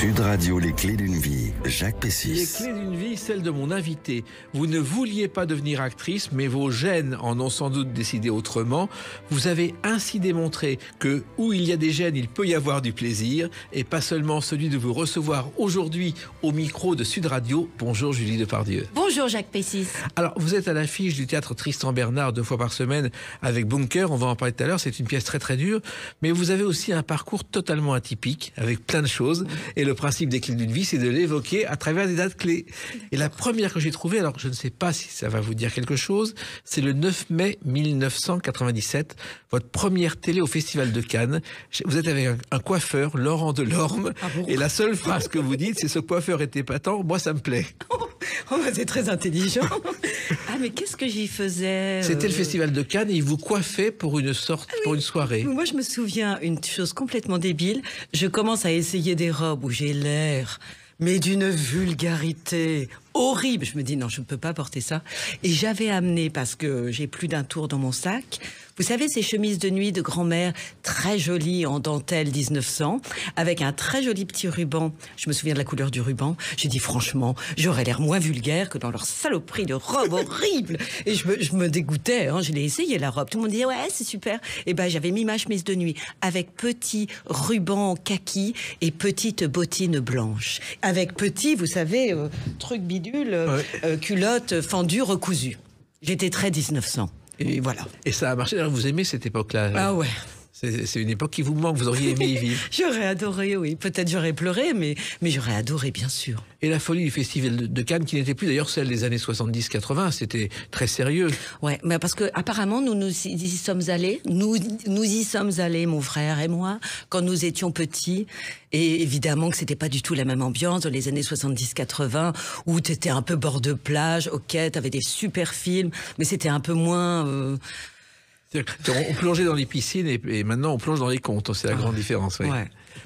Sud Radio, les clés d'une vie, Jacques Pessis. Les clés d'une vie, celle de mon invité. Vous ne vouliez pas devenir actrice, mais vos gènes en ont sans doute décidé autrement. Vous avez ainsi démontré que où il y a des gènes, il peut y avoir du plaisir, et pas seulement celui de vous recevoir aujourd'hui au micro de Sud Radio. Bonjour Julie Depardieu. Bonjour Jacques Pessis. Alors, vous êtes à l'affiche du théâtre Tristan Bernard deux fois par semaine avec Bunker, on va en parler tout à l'heure, c'est une pièce très très dure, mais vous avez aussi un parcours totalement atypique, avec plein de choses, et le principe des clés d'une vie, c'est de l'évoquer à travers des dates clés. Et la première que j'ai trouvée, alors je ne sais pas si ça va vous dire quelque chose, c'est le 9 mai 1997, votre première télé au Festival de Cannes. Vous êtes avec un, coiffeur, Laurent Delorme, ah et la seule phrase que vous dites, c'est ce coiffeur était patent, moi ça me plaît. Oh, bah, c'est très intelligent. Ah, mais qu'est-ce que j'y faisais euh C'était le festival de Cannes et il vous coiffait pour une sorte, ah pour une soirée. Moi, je me souviens une chose complètement débile. Je commence à essayer des robes où l'air, mais d'une vulgarité horrible. Je me dis non, je ne peux pas porter ça. Et j'avais amené parce que j'ai plus d'un tour dans mon sac. Vous savez ces chemises de nuit de grand-mère très jolies en dentelle 1900 avec un très joli petit ruban. Je me souviens de la couleur du ruban. J'ai dit franchement, j'aurais l'air moins vulgaire que dans leur saloperie de robe horrible. Et je me, dégoûtais. Hein. Je l'ai essayé la robe. Tout le monde disait ouais c'est super. Et eh ben j'avais mis ma chemise de nuit avec petit ruban kaki et petite bottine blanche. Avec petit, vous savez, euh, truc bidon bidule, euh, euh, culotte euh, fendue, recousue. J'étais très 1900. Et voilà. Et ça a marché. vous aimez cette époque-là Ah ouais. C'est une époque qui vous manque, vous auriez aimé y vivre. j'aurais adoré, oui. Peut-être j'aurais pleuré, mais, j'aurais adoré, bien sûr. Et la folie du festival de, Cannes, qui n'était plus d'ailleurs celle des années 70-80, c'était très sérieux. Oui, mais parce que apparemment nous, nous y sommes allés, nous, y sommes allés, mon frère et moi, quand nous étions petits. Et évidemment que c'était pas du tout la même ambiance dans les années 70-80, où tu étais un peu bord de plage, ok, avais des super films, mais c'était un peu moins... Euh, on plongeait dans les piscines et, maintenant on plonge dans les comptes. C'est la grande différence.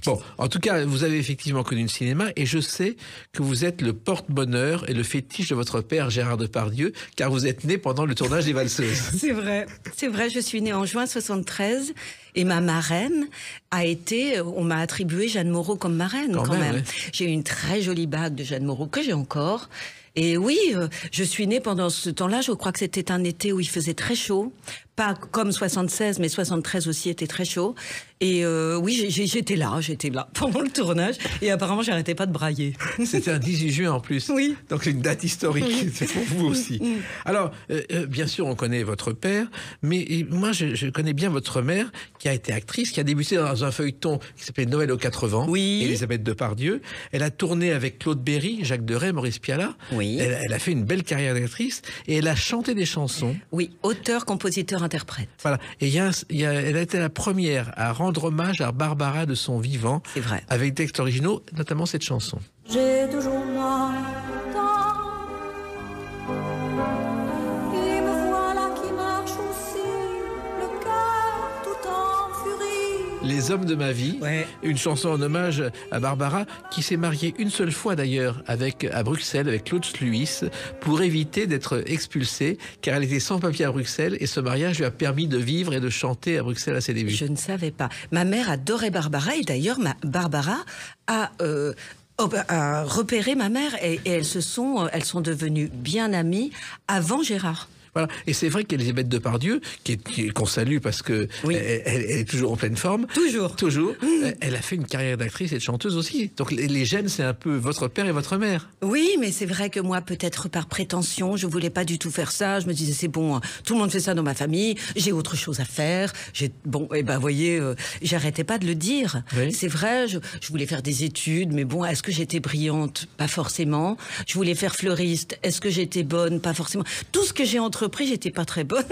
Bon, en tout cas, vous avez effectivement connu le cinéma et je sais que vous êtes le porte-bonheur et le fétiche de votre père Gérard Depardieu, car vous êtes né pendant le tournage des Valseuses. c'est vrai, c'est vrai. Je suis né en juin 73 et ma marraine a été, euh, on m'a attribué Jeanne Moreau comme marraine quand, même. J'ai une très jolie bague de Jeanne Moreau que j'ai encore. Et oui, euh, je suis née pendant ce temps-là. Je crois que c'était un été où il faisait très chaud pas comme 76, mais 73 aussi était très chaud. Et euh, oui, j'étais là, j'étais là pendant le tournage. Et apparemment, j'arrêtais pas de brailler. C'était un 18 juin en plus. Oui. Donc c'est une date historique. pour vous aussi. Alors, euh, euh, bien sûr, on connaît votre père, mais moi, je, connais bien votre mère, qui a été actrice, qui a débuté dans un feuilleton qui s'appelait Noël aux 80. Oui. Elisabeth Depardieu. Elle a tourné avec Claude Berry, Jacques Deray, Maurice Pialat. Oui. Elle, elle a fait une belle carrière d'actrice et elle a chanté des chansons. Oui, auteur, compositeur, interprète. Voilà. Et elle a été la première à rendre hommage à Barbara de son vivant. Avec des textes originaux, notamment cette chanson. J'ai toujours moi hommes de ma vie. Une chanson en hommage à Barbara, qui s'est mariée une seule fois d'ailleurs avec à Bruxelles avec Claude Sluis pour éviter d'être expulsée, car elle était sans papier à Bruxelles et ce mariage lui a permis de vivre et de chanter à Bruxelles à ses débuts. Je ne savais pas. Ma mère adorait Barbara et d'ailleurs, Barbara euh, a repéré ma mère et, elles se sont, euh, elles sont devenues bien amies avant Gérard. Et c'est vrai qu'Elisabeth Depardieu, qu'on qui, qu'on salue parce que elle, est toujours en pleine forme. Toujours. Toujours. Mmh. Euh, elle a fait une carrière d'actrice et de chanteuse aussi. Donc les, les gènes, c'est un peu votre père et votre mère. Oui, mais c'est vrai que moi, peut-être par prétention, je voulais pas du tout faire ça. Je me disais, c'est bon, tout le monde fait ça dans ma famille. J'ai autre chose à faire. bon, et eh bien, vous voyez, euh, j'arrêtais pas de le dire. C'est vrai, je, je voulais faire des études, mais bon, est-ce que j'étais brillante Pas forcément. Je voulais faire fleuriste. Est-ce que j'étais bonne Pas forcément. Tout ce que j'ai entre j'étais pas très bonne.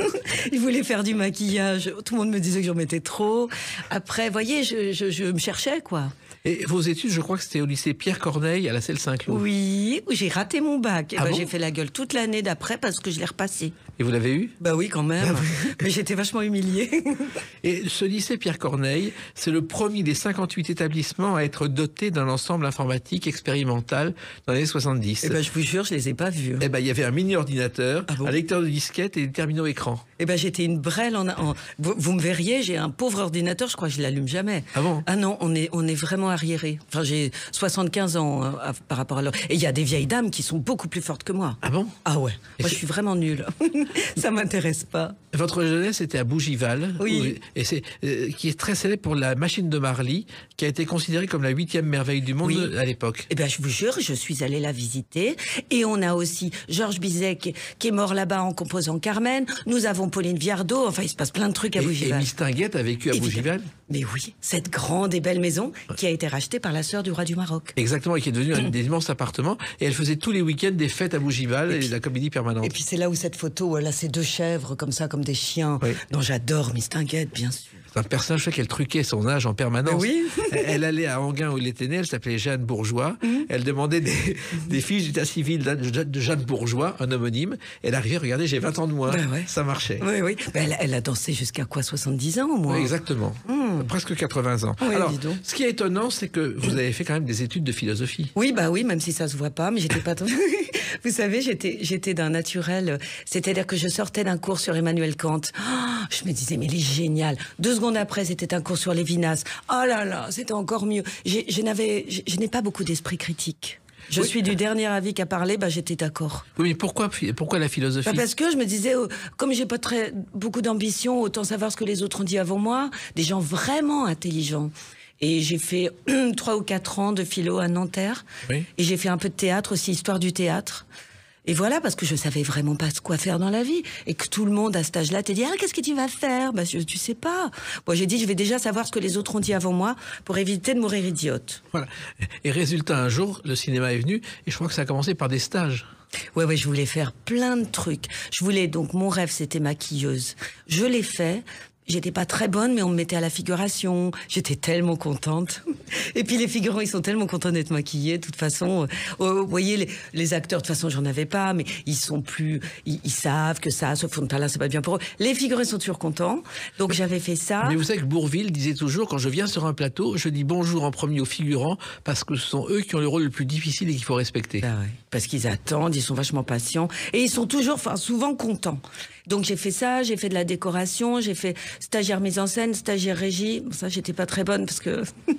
je voulais faire du maquillage. Tout le monde me disait que j'en mettais trop. Après, voyez, je me cherchais, quoi. Et vos études, je crois que c'était au lycée Pierre Corneille à la Selle Saint-Cloud. Oui, j'ai raté mon bac. Eh ah ben, j'ai fait la gueule toute l'année d'après parce que je l'ai repassé. Et vous l'avez eu Bah oui, quand même. Ah Mais j'étais vachement humiliée. Et ce lycée Pierre Corneille, c'est le premier des 58 établissements à être doté d'un ensemble informatique expérimental dans les années 70. Eh ben, je vous jure, je les ai pas vus. Eh ben, il y avait un mini ordinateur, ah un lecteur de disquette et des terminaux écran. Eh ben, j'étais une brêle en, Vous, me verriez, j'ai un pauvre ordinateur, je crois que je l'allume jamais. Ah bon Ah non, on est, on est vraiment arriérée. Enfin, j'ai 75 ans euh, par rapport à l'heure. Et il y a des vieilles dames qui sont beaucoup plus fortes que moi. Ah bon Ah ouais. Moi, je suis vraiment nulle. Ça m'intéresse pas. Votre jeunesse était à Bougival, Oui. et c'est, euh, qui est très célèbre pour la machine de Marly, qui a été considérée comme la huitième merveille du monde à l'époque. Eh bien, je vous jure, je suis allée la visiter. Et on a aussi Georges Bizet qui, est mort là-bas en composant Carmen. Nous avons Pauline Viardot. Enfin, il se passe plein de trucs à Bougival. et Miss Tinguette a vécu à Bougival. Mais oui, cette grande et belle maison qui a été été rachetée par la sœur du roi du Maroc. Exactement, et qui est devenue un des immenses appartements. Et elle faisait tous les week-ends des fêtes à Bougival et, la comédie permanente. Et puis c'est là où cette photo, elle a ces deux chèvres comme ça, comme des chiens, dont j'adore Miss Tinguette, bien sûr un personnage qu'elle truquait son âge en permanence. Oui. elle allait à Anguin où il était né, elle s'appelait Jeanne Bourgeois. Mm-hmm. Elle demandait des, des fiches d'état civil de Jeanne Bourgeois, un homonyme. Elle arrivait, regardez, j'ai 20 ans de moins. Ben ça marchait. Oui, ben, elle, a dansé jusqu'à quoi 70 ans au moins Exactement. Mm. Presque 80 ans. Ah Alors, ce qui est étonnant, c'est que vous avez fait quand même des études de philosophie. Oui, bah oui, même si ça se voit pas, mais j'étais pas. vous savez, j'étais d'un naturel. C'est-à-dire que je sortais d'un cours sur Emmanuel Kant. Oh je me disais, mais il est génial. Deux secondes après, c'était un cours sur Lévinas. Oh là là, c'était encore mieux. Je n'avais, je n'ai pas beaucoup d'esprit critique. Je suis du dernier avis qu'à parler, bah, j'étais d'accord. Oui, mais pourquoi, pourquoi la philosophie bah, Parce que je me disais, oh, comme j'ai pas très, beaucoup d'ambition, autant savoir ce que les autres ont dit avant moi, des gens vraiment intelligents. Et j'ai fait trois ou quatre ans de philo à Nanterre. Et j'ai fait un peu de théâtre aussi, histoire du théâtre. Et voilà, parce que je savais vraiment pas ce quoi faire dans la vie. Et que tout le monde à ce stage là te dit, ah, qu'est-ce que tu vas faire? Bah, je, tu sais pas. Moi, j'ai dit, je vais déjà savoir ce que les autres ont dit avant moi pour éviter de mourir idiote. Voilà. Et résultat, un jour, le cinéma est venu et je crois que ça a commencé par des stages. Ouais, ouais, je voulais faire plein de trucs. Je voulais donc, mon rêve, c'était maquilleuse. Je l'ai fait. J'étais pas très bonne, mais on me mettait à la figuration. J'étais tellement contente. Et puis les figurants, ils sont tellement contents d'être maquillés. De toute façon, euh, vous voyez, les, acteurs, de toute façon, j'en avais pas, mais ils sont plus, ils, savent que ça, se font de là, c'est pas bien pour eux. Les figurants sont toujours contents. Donc j'avais fait ça. Mais vous savez que Bourville disait toujours, quand je viens sur un plateau, je dis bonjour en premier aux figurants parce que ce sont eux qui ont le rôle le plus difficile et qu'il faut respecter. Bah parce qu'ils attendent, ils sont vachement patients et ils sont toujours, enfin, souvent contents. Donc j'ai fait ça, j'ai fait de la décoration, j'ai fait stagiaire mise en scène, stagiaire régie. Bon, ça, j'étais pas très bonne parce que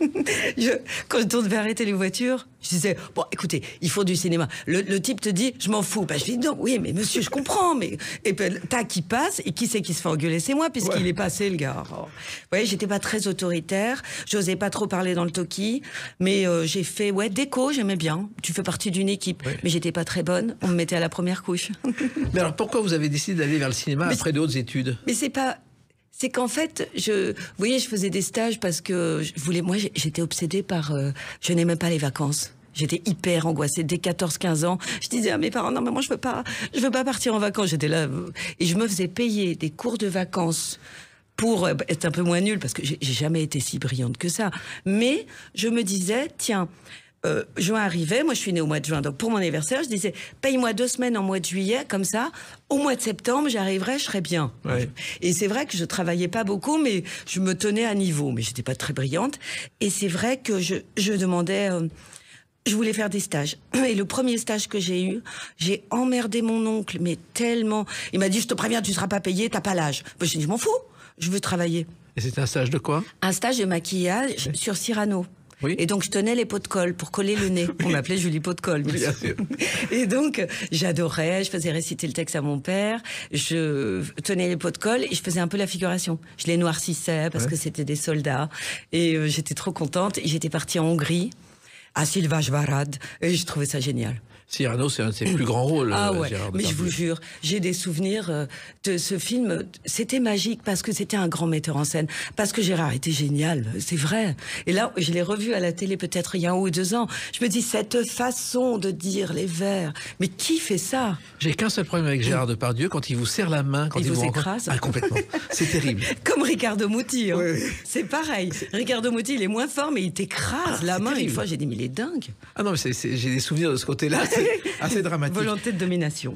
je, quand je devait arrêter les voitures, je disais bon, écoutez, il faut du cinéma. Le, type te dit, je m'en fous. Bah, je dis non, oui, mais monsieur, je comprends. Mais et puis t'as qui passe et qui c'est qui se fait engueuler, c'est moi puisqu'il est passé le gars. Oh. Vous voyez, j'étais pas très autoritaire, j'osais pas trop parler dans le toki, mais euh, j'ai fait ouais déco, j'aimais bien. Tu fais partie d'une équipe, mais j'étais pas très bonne. On me mettait à la première couche. mais alors pourquoi vous avez décidé d'aller vers cinéma après d'autres études. Mais c'est pas c'est qu'en fait, je, vous voyez, je faisais des stages parce que je voulais, moi, j'étais obsédée par, euh, je n'aimais pas les vacances. J'étais hyper angoissée dès 14-15 ans. Je disais à mes parents non mais moi je veux pas, je veux pas partir en vacances. J'étais là euh, et je me faisais payer des cours de vacances pour euh, être un peu moins nulle parce que j'ai jamais été si brillante que ça. Mais je me disais tiens euh, juin arrivait, moi je suis née au mois de juin, donc pour mon anniversaire, je disais, paye-moi deux semaines en mois de juillet, comme ça, au mois de septembre, j'arriverai, je serai bien. Et c'est vrai que je travaillais pas beaucoup, mais je me tenais à niveau, mais j'étais pas très brillante. Et c'est vrai que je, demandais... Euh, je voulais faire des stages. Et le premier stage que j'ai eu, j'ai emmerdé mon oncle, mais tellement. Il m'a dit, je te préviens, tu seras pas payé, t'as pas l'âge. Ben, j'ai dit, je m'en fous, je veux travailler. Et c'était un stage de quoi Un stage de maquillage sur Cyrano. Et donc, je tenais les pots de colle pour coller le nez. On m'appelait Julie Pot de colle, Et donc, j'adorais, je faisais réciter le texte à mon père, je tenais les pots de colle et je faisais un peu la figuration. Je les noircissais parce que c'était des soldats. Et euh, j'étais trop contente. J'étais partie en Hongrie à Silva et je trouvais ça génial. Cyrano, c'est un de ses plus grands rôles. Ah euh, ouais, mais je vous jure, j'ai des souvenirs euh, de ce film. C'était magique parce que c'était un grand metteur en scène, parce que Gérard était génial, c'est vrai. Et là, je l'ai revu à la télé peut-être il y a un ou deux ans. Je me dis, cette façon de dire les vers, mais qui fait ça J'ai qu'un seul problème avec Gérard Depardieu, quand il vous serre la main, quand il, vous, écrase. Ah, complètement, c'est terrible. Comme Ricardo Mouti, hein. c'est pareil. Ricardo Mouti il est moins fort, mais il t'écrase ah, la main. Une fois, j'ai dit, mais il est dingue. Ah non, mais j'ai des souvenirs de ce côté-là. Ah, assez, dramatique. Volonté de domination.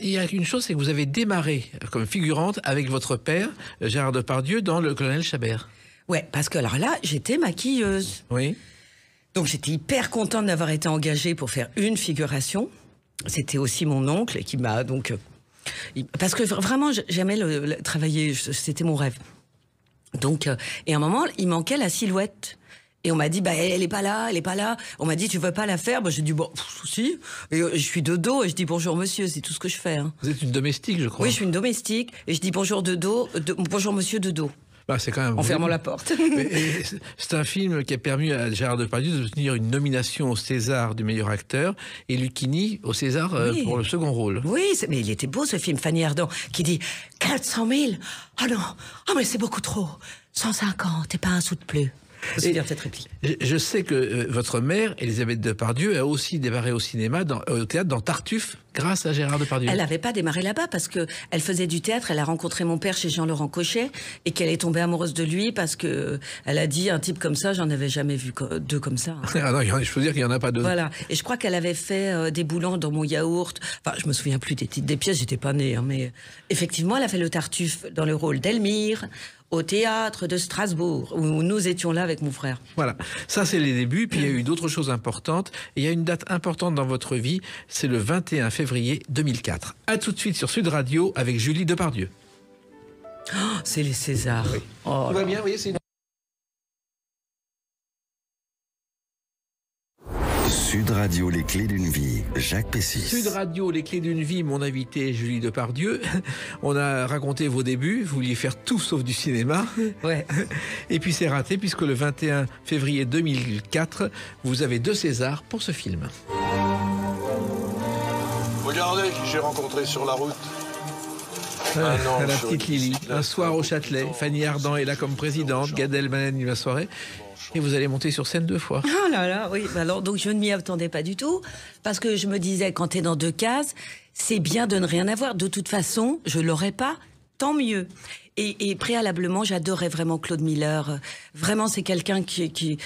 il y a une chose, c'est que vous avez démarré comme figurante avec votre père, euh, Gérard Depardieu, dans Le Colonel Chabert. Ouais, parce que alors là, j'étais maquilleuse. Oui. Donc j'étais hyper contente d'avoir été engagée pour faire une figuration. C'était aussi mon oncle qui m'a donc euh, parce que vraiment j'aimais travailler, c'était mon rêve. Donc euh, et à un moment il manquait la silhouette. Et on m'a dit, bah, elle, n'est pas là, elle est pas là. On m'a dit, tu veux pas la faire bah, J'ai dit, bon, souci. Et euh, je suis de dos et je dis, bonjour monsieur, c'est tout ce que je fais. Hein. Vous êtes une domestique, je crois. Oui, je suis une domestique. Et je dis, bonjour de dos, bonjour monsieur de dos. Bah, c'est quand même en fermant la porte. c'est un film qui a permis à Gérard Depardieu de tenir une nomination au César du meilleur acteur et Lucchini au César euh, pour le second rôle. Oui, mais il était beau ce film, Fanny Ardant, qui dit 400 000 Oh non, oh, mais c'est beaucoup trop 150 et pas un sou de plus. Je sais que euh, votre mère, Elisabeth Depardieu, a aussi démarré au cinéma, euh, au théâtre, dans Tartuffe grâce à Gérard Depardieu. Elle n'avait pas démarré là-bas parce que elle faisait du théâtre. Elle a rencontré mon père chez Jean-Laurent Cochet et qu'elle est tombée amoureuse de lui parce que euh, elle a dit un type comme ça, j'en avais jamais vu deux comme ça. Hein. ah non, je peux dire qu'il n'y en a pas deux. Voilà. Et je crois qu'elle avait fait euh, des boulons dans mon yaourt. Enfin, je me souviens plus des titres des pièces. J'étais pas née, hein, mais euh, effectivement, elle a fait le Tartuffe dans le rôle d'Elmire au théâtre de Strasbourg, où nous étions là avec mon frère. Voilà, ça c'est les débuts, puis il y a eu d'autres choses importantes. il y a une date importante dans votre vie, c'est le 21 février février 2004. A tout de suite sur Sud Radio avec Julie Depardieu. Oh, c'est les Césars. Oh bien, Sud Radio, les clés d'une vie, Jacques Pessis. Sud Radio, les clés d'une vie, mon invité Julie Depardieu. On a raconté vos débuts, vous vouliez faire tout sauf du cinéma. Ouais. Et puis c'est raté puisque le 21 février 2004, vous avez deux Césars pour ce film. Regardez qui j'ai rencontré sur la route. Ah la petite Lily, un soir au Châtelet, Fanny Ardant est là comme présidente, Gad Elmaleh soirée, et vous allez monter sur scène deux fois. Oh là là, oui. Bah alors donc je ne m'y attendais pas du tout parce que je me disais quand tu es dans deux cases, c'est bien de ne rien avoir. De toute façon, je l'aurais pas tant mieux. Et, préalablement, j'adorais vraiment Claude Miller. Vraiment, c'est quelqu'un qui, qui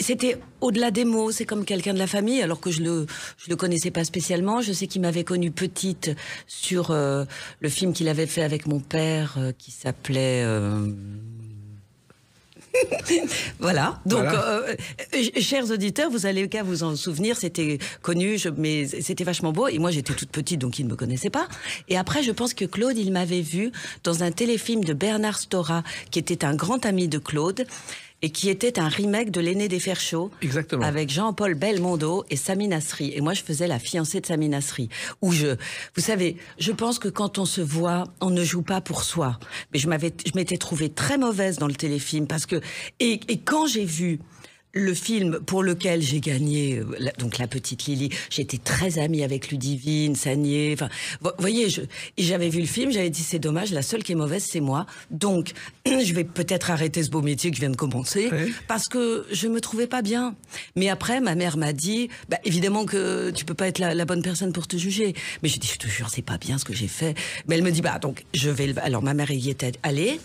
c'était au-delà des mots. C'est comme quelqu'un de la famille, alors que je le, je le connaissais pas spécialement. Je sais qu'il m'avait connue petite sur euh, le film qu'il avait fait avec mon père, euh, qui s'appelait. Euh, voilà. Donc, euh, euh, chers auditeurs, vous allez qu'à vous en souvenir. C'était connu, mais c'était vachement beau. Et moi, j'étais toute petite, donc il ne me connaissait pas. Et après, je pense que Claude, il m'avait vu dans un téléfilm de Bernard Stora, qui était un grand ami de Claude et qui était un remake de L'aîné des Fers chauds. Avec Jean-Paul Belmondo et Sami Nasri. Et moi, je faisais la fiancée de Sami Nasri. Où je, vous savez, je pense que quand on se voit, on ne joue pas pour soi. Mais je m'avais, je m'étais trouvée très mauvaise dans le téléfilm parce que, et quand j'ai vu le film pour lequel j'ai gagné, euh, donc La Petite Lily, j'étais très amie avec Ludivine, Sagné. Enfin, vous voyez, j'avais vu le film, j'avais dit c'est dommage, la seule qui est mauvaise, c'est moi. Donc, je vais peut-être arrêter ce beau métier que je viens de commencer parce que je me trouvais pas bien. Mais après, ma mère m'a dit, bah, évidemment que tu peux pas être la, bonne personne pour te juger. Mais je dit, je te jure, c'est pas bien ce que j'ai fait. Mais elle me dit, bah donc, je vais. Alors, ma mère y était allée.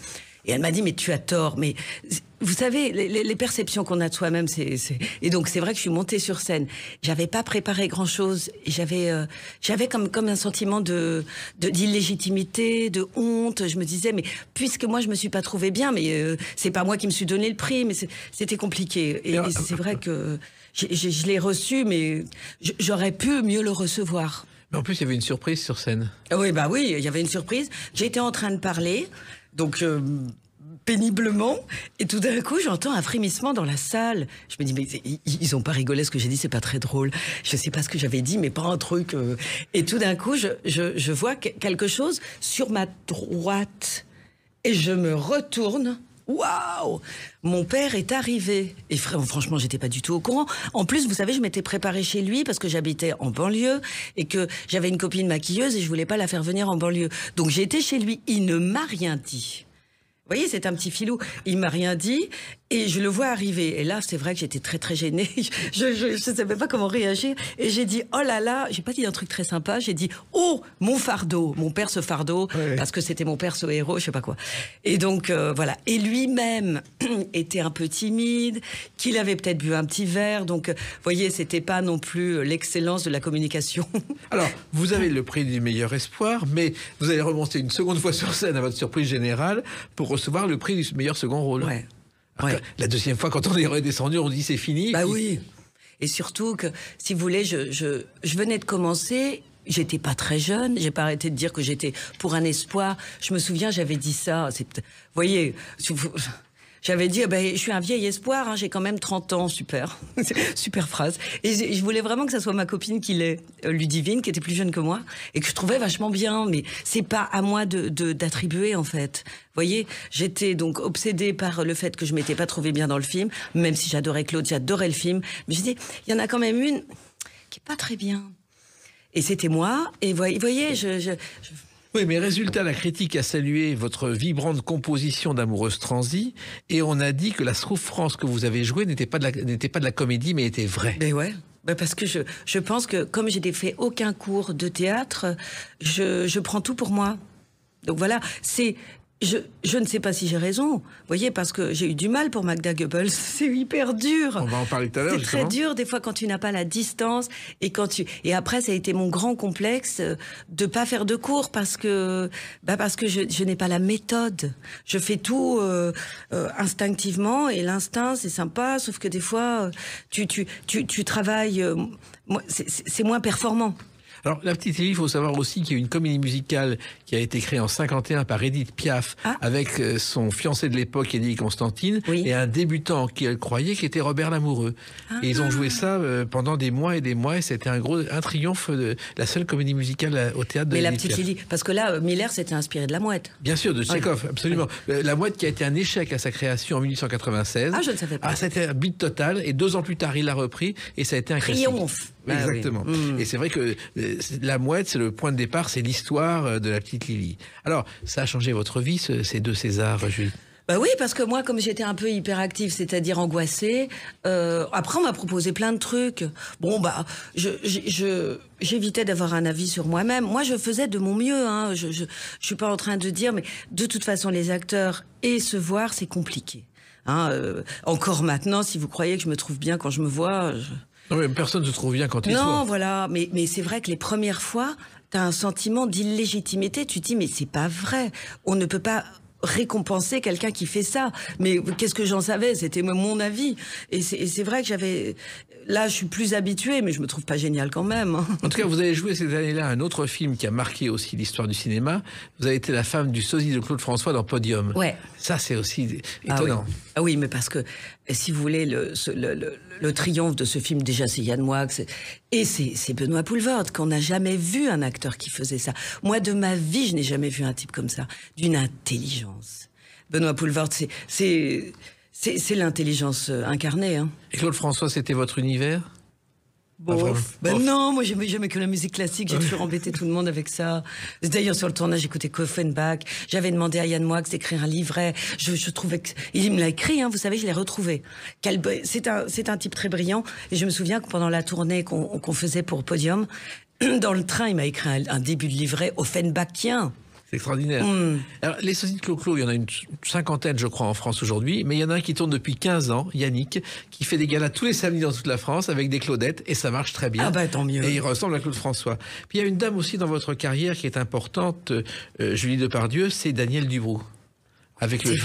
Et elle m'a dit, mais tu as tort, mais vous savez, les, perceptions qu'on a de soi-même, c'est, et donc c'est vrai que je suis montée sur scène. J'avais pas préparé grand-chose. J'avais, euh, j'avais comme comme un sentiment de, d'illégitimité, de, honte. Je me disais, mais puisque moi je me suis pas trouvée bien, mais euh, c'est pas moi qui me suis donné le prix, mais c'était compliqué. Et, et c'est vrai euh, que je l'ai reçu, mais j'aurais pu mieux le recevoir. Mais en plus, il y avait une surprise sur scène. Ah oui, bah oui, il y avait une surprise. J'étais en train de parler, donc euh, péniblement, et tout d'un coup, j'entends un frémissement dans la salle. Je me dis, mais ils n'ont pas rigolé ce que j'ai dit, c'est pas très drôle. Je ne sais pas ce que j'avais dit, mais pas un truc. Euh. Et tout d'un coup, je, je vois quelque chose sur ma droite, et je me retourne waouh, mon père est arrivé. Et franchement, j'étais pas du tout au courant. En plus, vous savez, je m'étais préparée chez lui parce que j'habitais en banlieue et que j'avais une copine maquilleuse et je voulais pas la faire venir en banlieue. Donc j'étais chez lui. Il ne m'a rien dit. Vous voyez, c'est un petit filou. Il m'a rien dit. Et je le vois arriver. Et là, c'est vrai que j'étais très très gênée. Je ne savais pas comment réagir. Et j'ai dit oh là là. J'ai pas dit un truc très sympa. J'ai dit oh mon fardeau, mon père ce fardeau, parce que c'était mon père ce héros, je sais pas quoi. Et donc euh, voilà. Et lui-même était un peu timide. Qu'il avait peut-être bu un petit verre. Donc euh, vous voyez, c'était pas non plus euh, l'excellence de la communication. Alors vous avez le prix du meilleur espoir, mais vous allez remonter une seconde fois sur scène à votre surprise générale pour recevoir le prix du meilleur second rôle. Ouais. La deuxième fois, quand on est redescendu, on dit c'est fini. Bah oui. Et surtout que, si vous voulez, je, je, venais de commencer. J'étais pas très jeune, j'ai pas arrêté de dire que j'étais pour un espoir. Je me souviens, j'avais dit ça. Vous voyez, si vous, j'avais dit, oh, ben, je suis un vieil espoir, hein, j'ai quand même 30 ans, super. super phrase. Et je voulais vraiment que ça soit ma copine qui l'est, euh, Ludivine, qui était plus jeune que moi, et que je trouvais vachement bien, mais c'est pas à moi d'attribuer, de, d'attribuer en fait. Vous voyez, j'étais donc obsédée par le fait que je m'étais pas trouvée bien dans le film, même si j'adorais Claude, j'adorais le film. Mais je dis, il y en a quand même une qui est pas très bien. Et c'était moi, et vous voyez, je, je oui, mais résultat, la critique a salué votre vibrante composition d'Amoureuse Transi et on a dit que la souffrance que vous avez jouée n'était pas, de la, n'était pas de la comédie, mais était vraie. Mais ouais. Bah, parce que je, pense que comme je n'ai fait aucun cours de théâtre, je, je prends tout pour moi. Donc voilà, c'est je, ne sais pas si j'ai raison, vous voyez, parce que j'ai eu du mal pour Magda Goebbels. C'est hyper dur. On va en parler tout à l'heure. C'est très dur des fois quand tu n'as pas la distance et quand tu et après ça a été mon grand complexe euh, de pas faire de cours parce que bah, parce que je, n'ai pas la méthode. Je fais tout euh, euh, instinctivement et l'instinct c'est sympa, sauf que des fois tu travailles. c'est moins performant. Alors, la petite Lily, il faut savoir aussi qu'il y a une comédie musicale qui a été créée en 51 par Edith Piaf ah. avec euh, son fiancé de l'époque, Eddie Constantine, et un débutant qu'elle croyait qui était Robert Lamoureux. Et ils ont ah. joué ça euh, pendant des mois et des mois et c'était un gros, un triomphe de la seule comédie musicale euh, au théâtre de Mais la petite parce que là, Miller s'était inspiré de la mouette. Bien sûr, de Tchekhov, absolument. La mouette qui a été un échec à sa création en 1896. Ah, je ne savais pas. Ah, c'était un beat total et deux ans plus tard, il l'a repris et ça a été un triomphe. Ah Exactement. Hmm. Et c'est vrai que euh, la mouette, c'est le point de départ, c'est l'histoire euh, de la petite Lily. Alors, ça a changé votre vie, ces deux Césars, Julie bah oui, parce que moi, comme j'étais un peu hyperactive, c'est-à-dire angoissée, euh, après on m'a proposé plein de trucs. Bon bah, je, j'évitais d'avoir un avis sur moi-même. Moi, je faisais de mon mieux. Hein. Je, je, suis pas en train de dire, mais de toute façon, les acteurs et se voir, c'est compliqué. Hein. encore maintenant, si vous croyez que je me trouve bien quand je me vois, je... Non, personne ne se trouve bien quand il Non, voilà. Mais, mais c'est vrai que les premières fois, tu as un sentiment d'illégitimité. Tu te dis, mais c'est pas vrai. On ne peut pas récompenser quelqu'un qui fait ça. Mais qu'est-ce que j'en savais C'était mon avis. Et c'est vrai que j'avais... Là, je suis plus habituée, mais je me trouve pas génial quand même. Hein. En tout cas, vous avez joué ces années là un autre film qui a marqué aussi l'histoire du cinéma. Vous avez été la femme du sosie de Claude François dans Podium. Ouais. Ça, c'est aussi ah étonnant. Ah oui. mais parce que, si vous voulez, le le triomphe de ce film, déjà, c'est Yann Moix et c'est Benoît Poulvord, qu'on n'a jamais vu un acteur qui faisait ça. Moi, de ma vie, je n'ai jamais vu un type comme ça, d'une intelligence. Benoît Poulvord, c'est l'intelligence euh, incarnée. Hein. Et Claude François, c'était votre univers ben non, moi j'aimais jamais que la musique classique, j'ai toujours embêté tout le monde avec ça. D'ailleurs sur le tournage, j'écoutais Offenbach. j'avais demandé à Yann Moix d'écrire un livret, je, je trouvais que... il me l'a écrit, hein, vous savez, je l'ai retrouvé. C'est un, c'est un type très brillant, et je me souviens que pendant la tournée qu'on faisait pour Podium, dans le train, il m'a écrit un, un début de livret Offenbachien. C'est extraordinaire. Mm. Alors, les sociétés de Clo-Clo, il y en a une cinquantaine, je crois, en France aujourd'hui, mais il y en a un qui tourne depuis 15 ans, Yannick, qui fait des galas tous les samedis dans toute la France avec des Claudettes, et ça marche très bien. Ah bah tant mieux. Et il ressemble à Claude François. Puis il y a une dame aussi dans votre carrière qui est importante, euh, euh, Julie Depardieu, c'est Danielle Dubroux. Avec le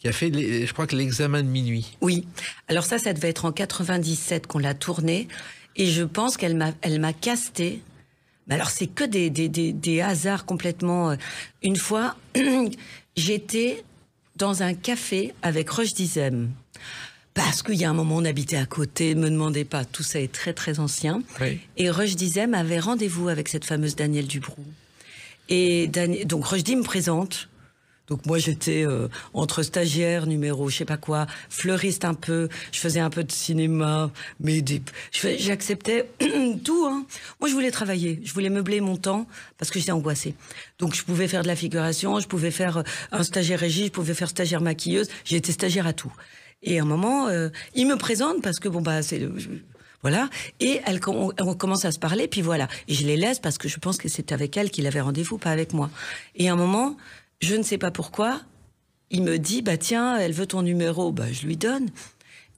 qui a fait, je crois que l'examen de minuit. Oui. Alors ça, ça devait être en 97 qu'on l'a tourné. Et je pense qu'elle m'a, elle m'a casté alors, c'est que des, hasards complètement. Euh. Une fois, j'étais dans un café avec Roche Dizem. Parce qu'il y a un moment, on habitait à côté, me demandez pas, tout ça est très très ancien. Et Roche Dizem avait rendez-vous avec cette fameuse Danielle Dubroux. Et donc Roche me présente donc moi j'étais euh, entre stagiaire numéro je sais pas quoi, fleuriste un peu, je faisais un peu de cinéma, mais j'acceptais tout. Hein. Moi je voulais travailler, je voulais meubler mon temps parce que j'étais angoissée. Donc je pouvais faire de la figuration, je pouvais faire euh, un stagiaire régie, je pouvais faire stagiaire maquilleuse, J'étais stagiaire à tout. Et à un moment, euh, il me présente parce que bon bah c'est voilà. Et elle, on, on, commence à se parler, puis voilà. Et je les laisse parce que je pense que c'est avec elle qu'il avait rendez-vous, pas avec moi. Et à un moment, je ne sais pas pourquoi. Il me dit, bah tiens, elle veut ton numéro, bah je lui donne.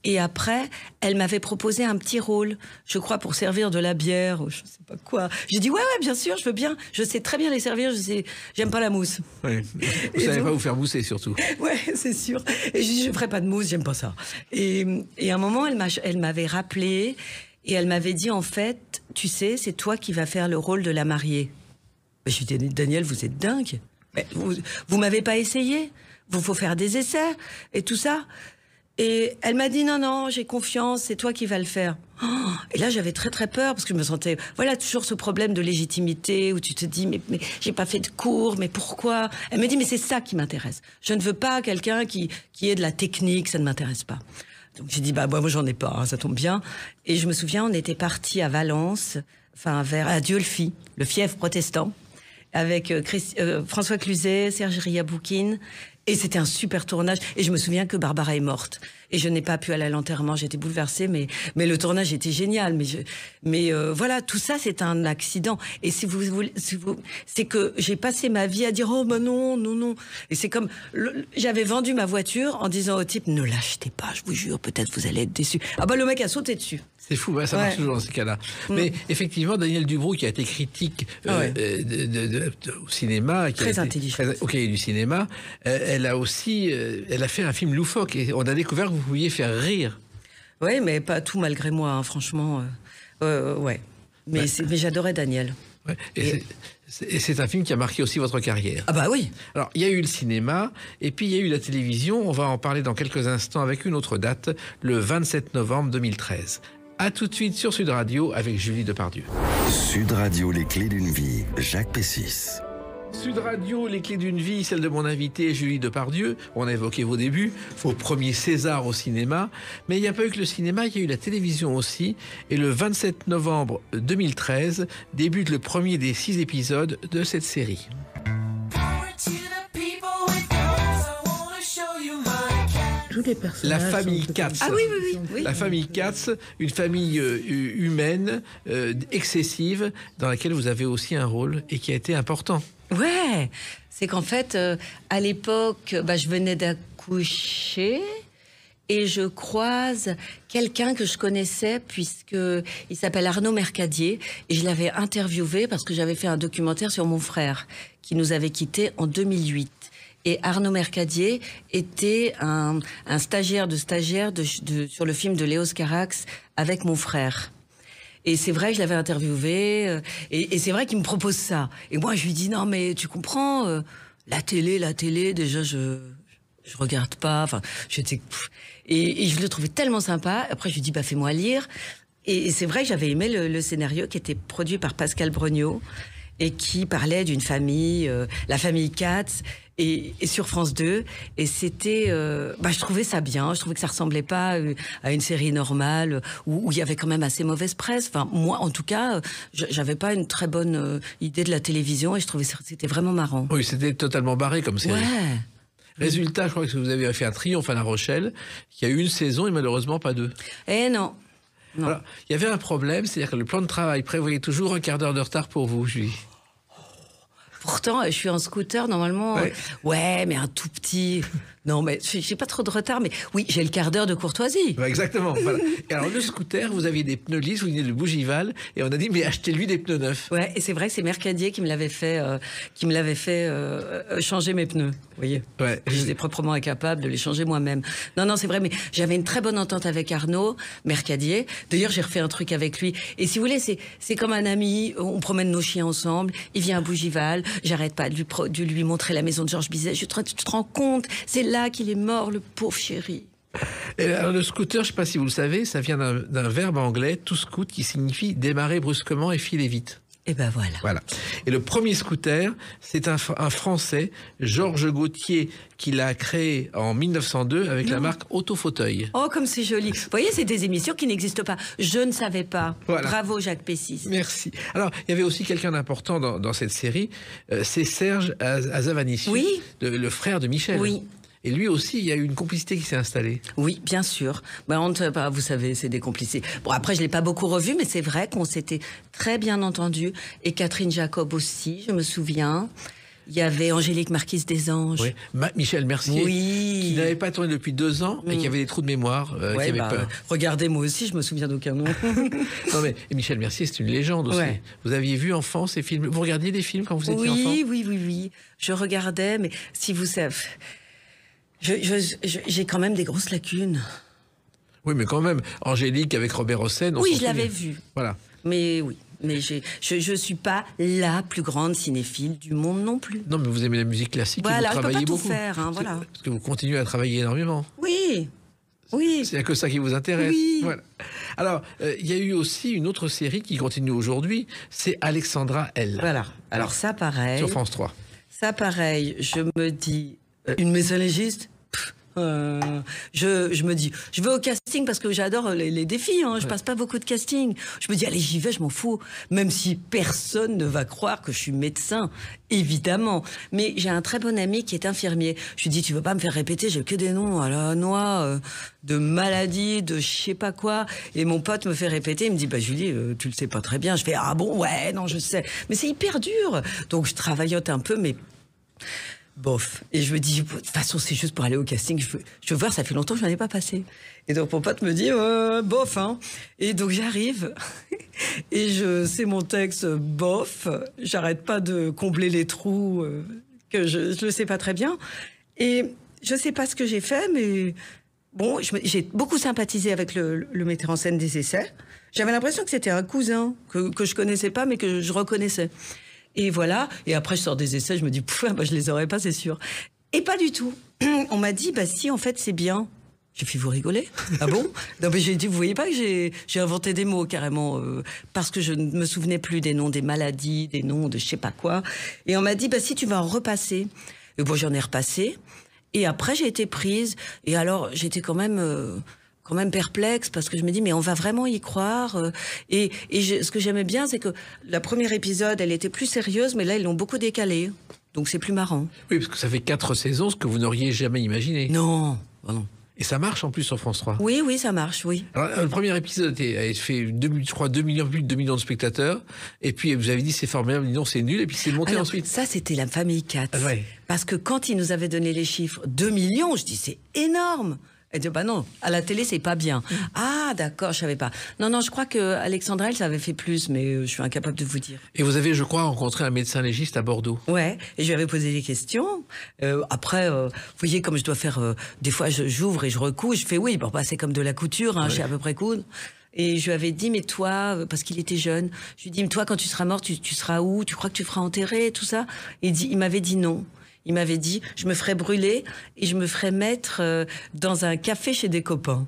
Et après, elle m'avait proposé un petit rôle, je crois pour servir de la bière ou je sais pas quoi. J'ai dit ouais ouais bien sûr, je veux bien, je sais très bien les servir, je sais, j'aime pas la mousse. Ouais. Vous savez pas vous faire mousser surtout. Ouais, c'est sûr. Et je dis je ferai pas de mousse, j'aime pas ça. Et, à un moment, elle elle m'avait rappelé et elle m'avait dit en fait, tu sais, c'est toi qui vas faire le rôle de la mariée. Mais je lui dit Daniel, vous êtes dingue vous, vous m'avez pas essayé. Vous faut faire des essais et tout ça. Et elle m'a dit non non, j'ai confiance, c'est toi qui vas le faire. Oh, et là j'avais très très peur parce que je me sentais voilà toujours ce problème de légitimité où tu te dis mais, mais j'ai pas fait de cours, mais pourquoi Elle me dit mais c'est ça qui m'intéresse. Je ne veux pas quelqu'un qui qui ait de la technique, ça ne m'intéresse pas. Donc j'ai dit bah moi, j'en ai pas, hein, ça tombe bien. Et je me souviens on était parti à Valence, enfin vers à le fief protestant avec euh, euh, François Cluzet, Serge Riaboukine. Et c'était un super tournage. Et je me souviens que Barbara est morte. Et je n'ai pas pu aller à l'enterrement. J'étais bouleversée, mais, mais le tournage était génial. Mais, mais euh, voilà, tout ça, c'est un accident. Et si vous vous, c'est que j'ai passé ma vie à dire Oh, ben non, non, non. Et c'est comme. J'avais vendu ma voiture en disant au type Ne l'achetez pas, je vous jure, peut-être vous allez être déçu. Ah, bah ben, le mec a sauté dessus. C'est fou, ça marche toujours dans ce cas-là. Mm. Mais effectivement, Daniel Dubroux, qui a été critique euh, ah euh, au cinéma, qui très a au cahier du cinéma, euh, elle a aussi, elle a fait un film loufoque et on a découvert que vous pouviez faire rire. Oui, mais pas tout malgré moi, hein, franchement. ouais. Mais, j'adorais Daniel. et c'est un film qui a marqué aussi votre carrière. Ah bah oui. Alors il y a eu le cinéma et puis il y a eu la télévision. On va en parler dans quelques instants avec une autre date, le 27 novembre 2013. A tout de suite sur Sud Radio avec Julie Depardieu. Sud Radio, les clés d'une vie, Jacques Pessis. Sud Radio, les clés d'une vie, celle de mon invité Julie Depardieu. On a évoqué vos débuts, vos premiers Césars au cinéma. Mais il n'y a pas eu que le cinéma, il y a eu la télévision aussi. Et le 27 novembre 2013 débute le premier des six épisodes de cette série. La famille Katz. Ah La famille Katz, une famille euh, humaine, euh, excessive, dans laquelle vous avez aussi un rôle et qui a été important. Ouais, c'est qu'en fait, euh, à l'époque, bah, je venais d'accoucher et je croise quelqu'un que je connaissais puisque il s'appelle Arnaud Mercadier et je l'avais interviewé parce que j'avais fait un documentaire sur mon frère qui nous avait quittés en 2008. Et Arnaud Mercadier était un, stagiaire de stagiaire de, sur le film de Léo Scarax avec mon frère. Et c'est vrai, je l'avais interviewé, euh, et, c'est vrai qu'il me propose ça. Et moi, je lui dis non, mais tu comprends, euh, la télé, la télé, déjà, je je regarde pas. Enfin, j'étais et, et, je le trouvais tellement sympa. Après, je lui dis bah fais-moi lire. Et, c'est vrai, j'avais aimé le, scénario qui était produit par Pascal Brognaud et qui parlait d'une famille, euh, la famille Katz, et, sur France 2. Et c'était, euh, bah, je trouvais ça bien. Je trouvais que ça ressemblait pas euh, à une série normale où, il y avait quand même assez mauvaise presse. Enfin, moi, en tout cas, j'avais pas une très bonne idée de la télévision et je trouvais que c'était vraiment marrant. Oui, c'était totalement barré comme série. Ouais. Résultat, je crois que vous avez fait un triomphe à La Rochelle, qui a eu une saison et malheureusement pas deux. Eh non, il y avait un problème, c'est-à-dire que le plan de travail prévoyait toujours un quart d'heure de retard pour vous, Julie. Pourtant, je suis en scooter normalement. Ouais, euh, mais un tout petit. Non, mais j'ai pas trop de retard, mais oui, j'ai le quart d'heure de courtoisie. Bah, exactement. Voilà. Et alors, le scooter, vous aviez des pneus lisses, vous venez de Bougival, et on a dit, mais achetez-lui des pneus neufs. Ouais, et c'est vrai, c'est Mercadier qui me l'avait fait, euh, qui me l'avait fait euh, changer mes pneus. Vous voyez ouais. J'étais proprement incapable de les changer moi-même. Non, non, c'est vrai, mais j'avais une très bonne entente avec Arnaud Mercadier. D'ailleurs, j'ai refait un truc avec lui. Et si vous voulez, c'est comme un ami, on promène nos chiens ensemble, il vient à Bougival, J'arrête pas de lui, montrer la maison de Georges Bizet. tu te rends compte C'est là qu'il est mort, le pauvre chéri. le scooter, je ne sais pas si vous le savez, ça vient d'un verbe anglais, to scoot, qui signifie démarrer brusquement et filer vite. Et ben voilà. Voilà. Et le premier scooter, c'est un, Français, Georges Gauthier, qui l'a créé en 1902 avec la marque Autofauteuil. Oh, comme c'est joli. Vous voyez, c'est des émissions qui n'existent pas. Je ne savais pas. Bravo, Jacques Pessis. Merci. Alors, il y avait aussi quelqu'un d'important dans, cette série, euh, c'est Serge le frère de Michel. Oui. Et lui aussi, il y a eu une complicité qui s'est installée. Oui, bien sûr. Bah, on pas, vous savez, c'est des complicités. Bon, après, je ne l'ai pas beaucoup revu, mais c'est vrai qu'on s'était très bien entendu. Et Catherine Jacob aussi, je me souviens. Il y avait Angélique Marquise des Anges. Oui. Michel Mercier. Qui n'avait pas tourné depuis deux ans et qui mm. avait des trous de mémoire. Euh, qui avait bah, peur. Regardez, moi aussi, je me souviens d'aucun nom. non, mais Michel Mercier, c'est une légende aussi. Vous aviez vu enfant ces films. Vous regardiez des films quand vous étiez enfant Oui, oui, oui, oui. Je regardais, mais si vous savez j'ai quand même des grosses lacunes. Oui, mais quand même, Angélique avec Robert Hossein. Oui, je l'avais vu. Voilà. Mais oui. Mais je ne suis pas la plus grande cinéphile du monde non plus. Non, mais vous aimez la musique classique. Voilà, et vous je pas tout faire. Hein, voilà. Parce que vous continuez à travailler énormément. Oui. Oui. C'est que ça qui vous intéresse. Oui. Alors, euh, il y a eu aussi une autre série qui continue aujourd'hui, c'est Alexandra L. Voilà. Alors, ça, pareil. Sur France 3. Ça, pareil. Je me dis, euh, une mésalégiste euh, je, me dis, je vais au casting parce que j'adore les, défis. Hein. je passe pas beaucoup de casting. Je me dis, allez, j'y vais, je m'en fous. Même si personne ne va croire que je suis médecin, évidemment. Mais j'ai un très bon ami qui est infirmier. Je lui dis, tu veux pas me faire répéter J'ai que des noms à la noix, euh, de maladies, de je sais pas quoi. Et mon pote me fait répéter. Il me dit, bah Julie, tu euh, tu le sais pas très bien. Je fais, ah bon, ouais, non, je sais. Mais c'est hyper dur. Donc je travaillote un peu, mais bof. Et je me dis, de toute façon, c'est juste pour aller au casting. Je veux, voir, ça fait longtemps que je n'en ai pas passé. Et donc, mon pote me dit, euh, bof. Hein. Et donc, j'arrive. et je c'est mon texte, bof. J'arrête pas de combler les trous euh, que je ne sais pas très bien. Et je ne sais pas ce que j'ai fait, mais bon, j'ai beaucoup sympathisé avec le, metteur en scène des essais. J'avais l'impression que c'était un cousin que, que je connaissais pas, mais que je reconnaissais. Et voilà. Et après, je sors des essais, je me dis, pouf, bah, je les aurais pas, c'est sûr. Et pas du tout. On m'a dit, bah si, en fait, c'est bien. J'ai fait, vous rigoler Ah bon Non, mais j'ai dit, vous voyez pas que j'ai inventé des mots carrément, euh, parce que je ne me souvenais plus des noms des maladies, des noms de je sais pas quoi. Et on m'a dit, bah si, tu vas en repasser. Et bon, j'en ai repassé. Et après, j'ai été prise. Et alors, j'étais quand même. Euh, quand même perplexe parce que je me dis mais on va vraiment y croire euh, et, ce que j'aimais bien c'est que la première épisode elle était plus sérieuse mais là ils l'ont beaucoup décalé donc c'est plus marrant oui parce que ça fait quatre saisons ce que vous n'auriez jamais imaginé non oh et ça marche en plus sur France 3 Oui, oui, ça marche, oui. Euh, le premier épisode a fait, 2, millions, de 2 millions de spectateurs. Et puis, vous avez dit c'est formidable, non, c'est nul. Et puis, c'est monté ensuite. Ça, c'était la famille 4. Ah parce que quand ils nous avaient donné les chiffres, 2 millions, je dis c'est énorme. Elle dit bah non, à la télé c'est pas bien. Mm. Ah d'accord, je savais pas. Non non, je crois que Alexandra elle avait fait plus, mais euh, je suis incapable de vous dire. Et vous avez, je crois, rencontré un médecin légiste à Bordeaux. Ouais, et je lui avais posé des questions. Euh, après, euh, vous voyez comme je dois faire, des fois j'ouvre et je recoue. je fais oui, bon bah c'est comme de la couture, hein, à peu près coup. Et je lui avais dit, mais toi, parce qu'il était jeune, je lui ai dit, mais toi, quand tu seras mort, tu, tu seras où Tu crois que tu feras enterrer, tout ça Et dit il m'avait dit non. Il m'avait dit, je me ferais brûler et je me ferais mettre euh, dans un café chez des copains.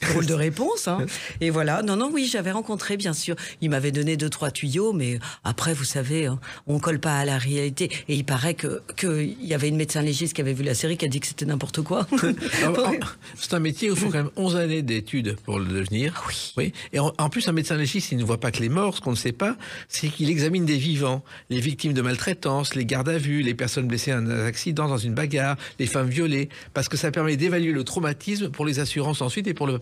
Drôle de réponse. Hein. Et voilà. Non, non, oui, j'avais rencontré, bien sûr. Il m'avait donné deux, trois tuyaux, mais après, vous savez, on hein, on colle pas à la réalité. Et il paraît que qu'il y avait une médecin légiste qui avait vu la série qui a dit que c'était n'importe quoi. Ah, ah, c'est un métier où il faut quand même 11 années d'études pour le devenir. Ah oui. Et en, plus, un médecin légiste, il ne voit pas que les morts. Ce qu'on ne sait pas, c'est qu'il examine des vivants, les victimes de maltraitance, les gardes à vue, les personnes blessées dans un accident, dans une bagarre, les femmes violées, parce que ça permet d'évaluer le traumatisme pour les assurances ensuite et pour le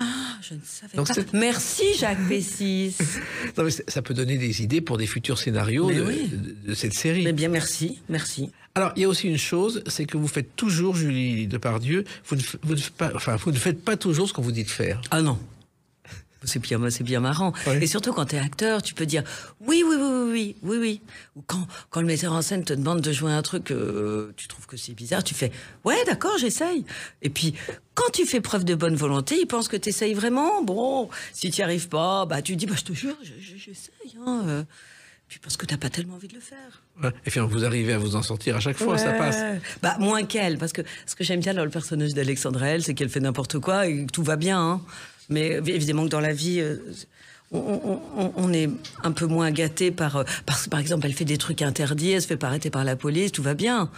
ah, je ne savais pas. Merci Jacques Bessis ça peut donner des idées pour des futurs scénarios de, cette série. bien merci, merci. Alors, il y a aussi une chose, c'est que vous faites toujours, Julie Depardieu, vous vous enfin, vous ne faites pas toujours ce qu'on vous dit de faire. Ah non. C'est bien, c'est bien marrant. Et surtout quand tu es acteur, tu peux dire oui, oui, oui, oui, oui, oui, Ou quand, quand le metteur en scène te demande de jouer un truc, euh, tu trouves que c'est bizarre, tu fais ouais, d'accord, j'essaye. Et puis quand tu fais preuve de bonne volonté, il pense que tu essayes vraiment. Bon, si tu n'y arrives pas, bah, tu dis bah, je te jure, j'essaye. hein, euh. puis parce que t'as pas tellement envie de le faire. Et puis vous arrivez à vous en sortir à chaque fois, ça passe. Bah moins qu'elle, parce que ce que j'aime bien dans le personnage d'Alexandra, elle, c'est qu'elle fait n'importe quoi et tout va bien. Hein. Mais évidemment que dans la vie, euh, on, est un peu moins gâté par, euh, parce par exemple, elle fait des trucs interdits, elle se fait pas arrêter par la police, tout va bien.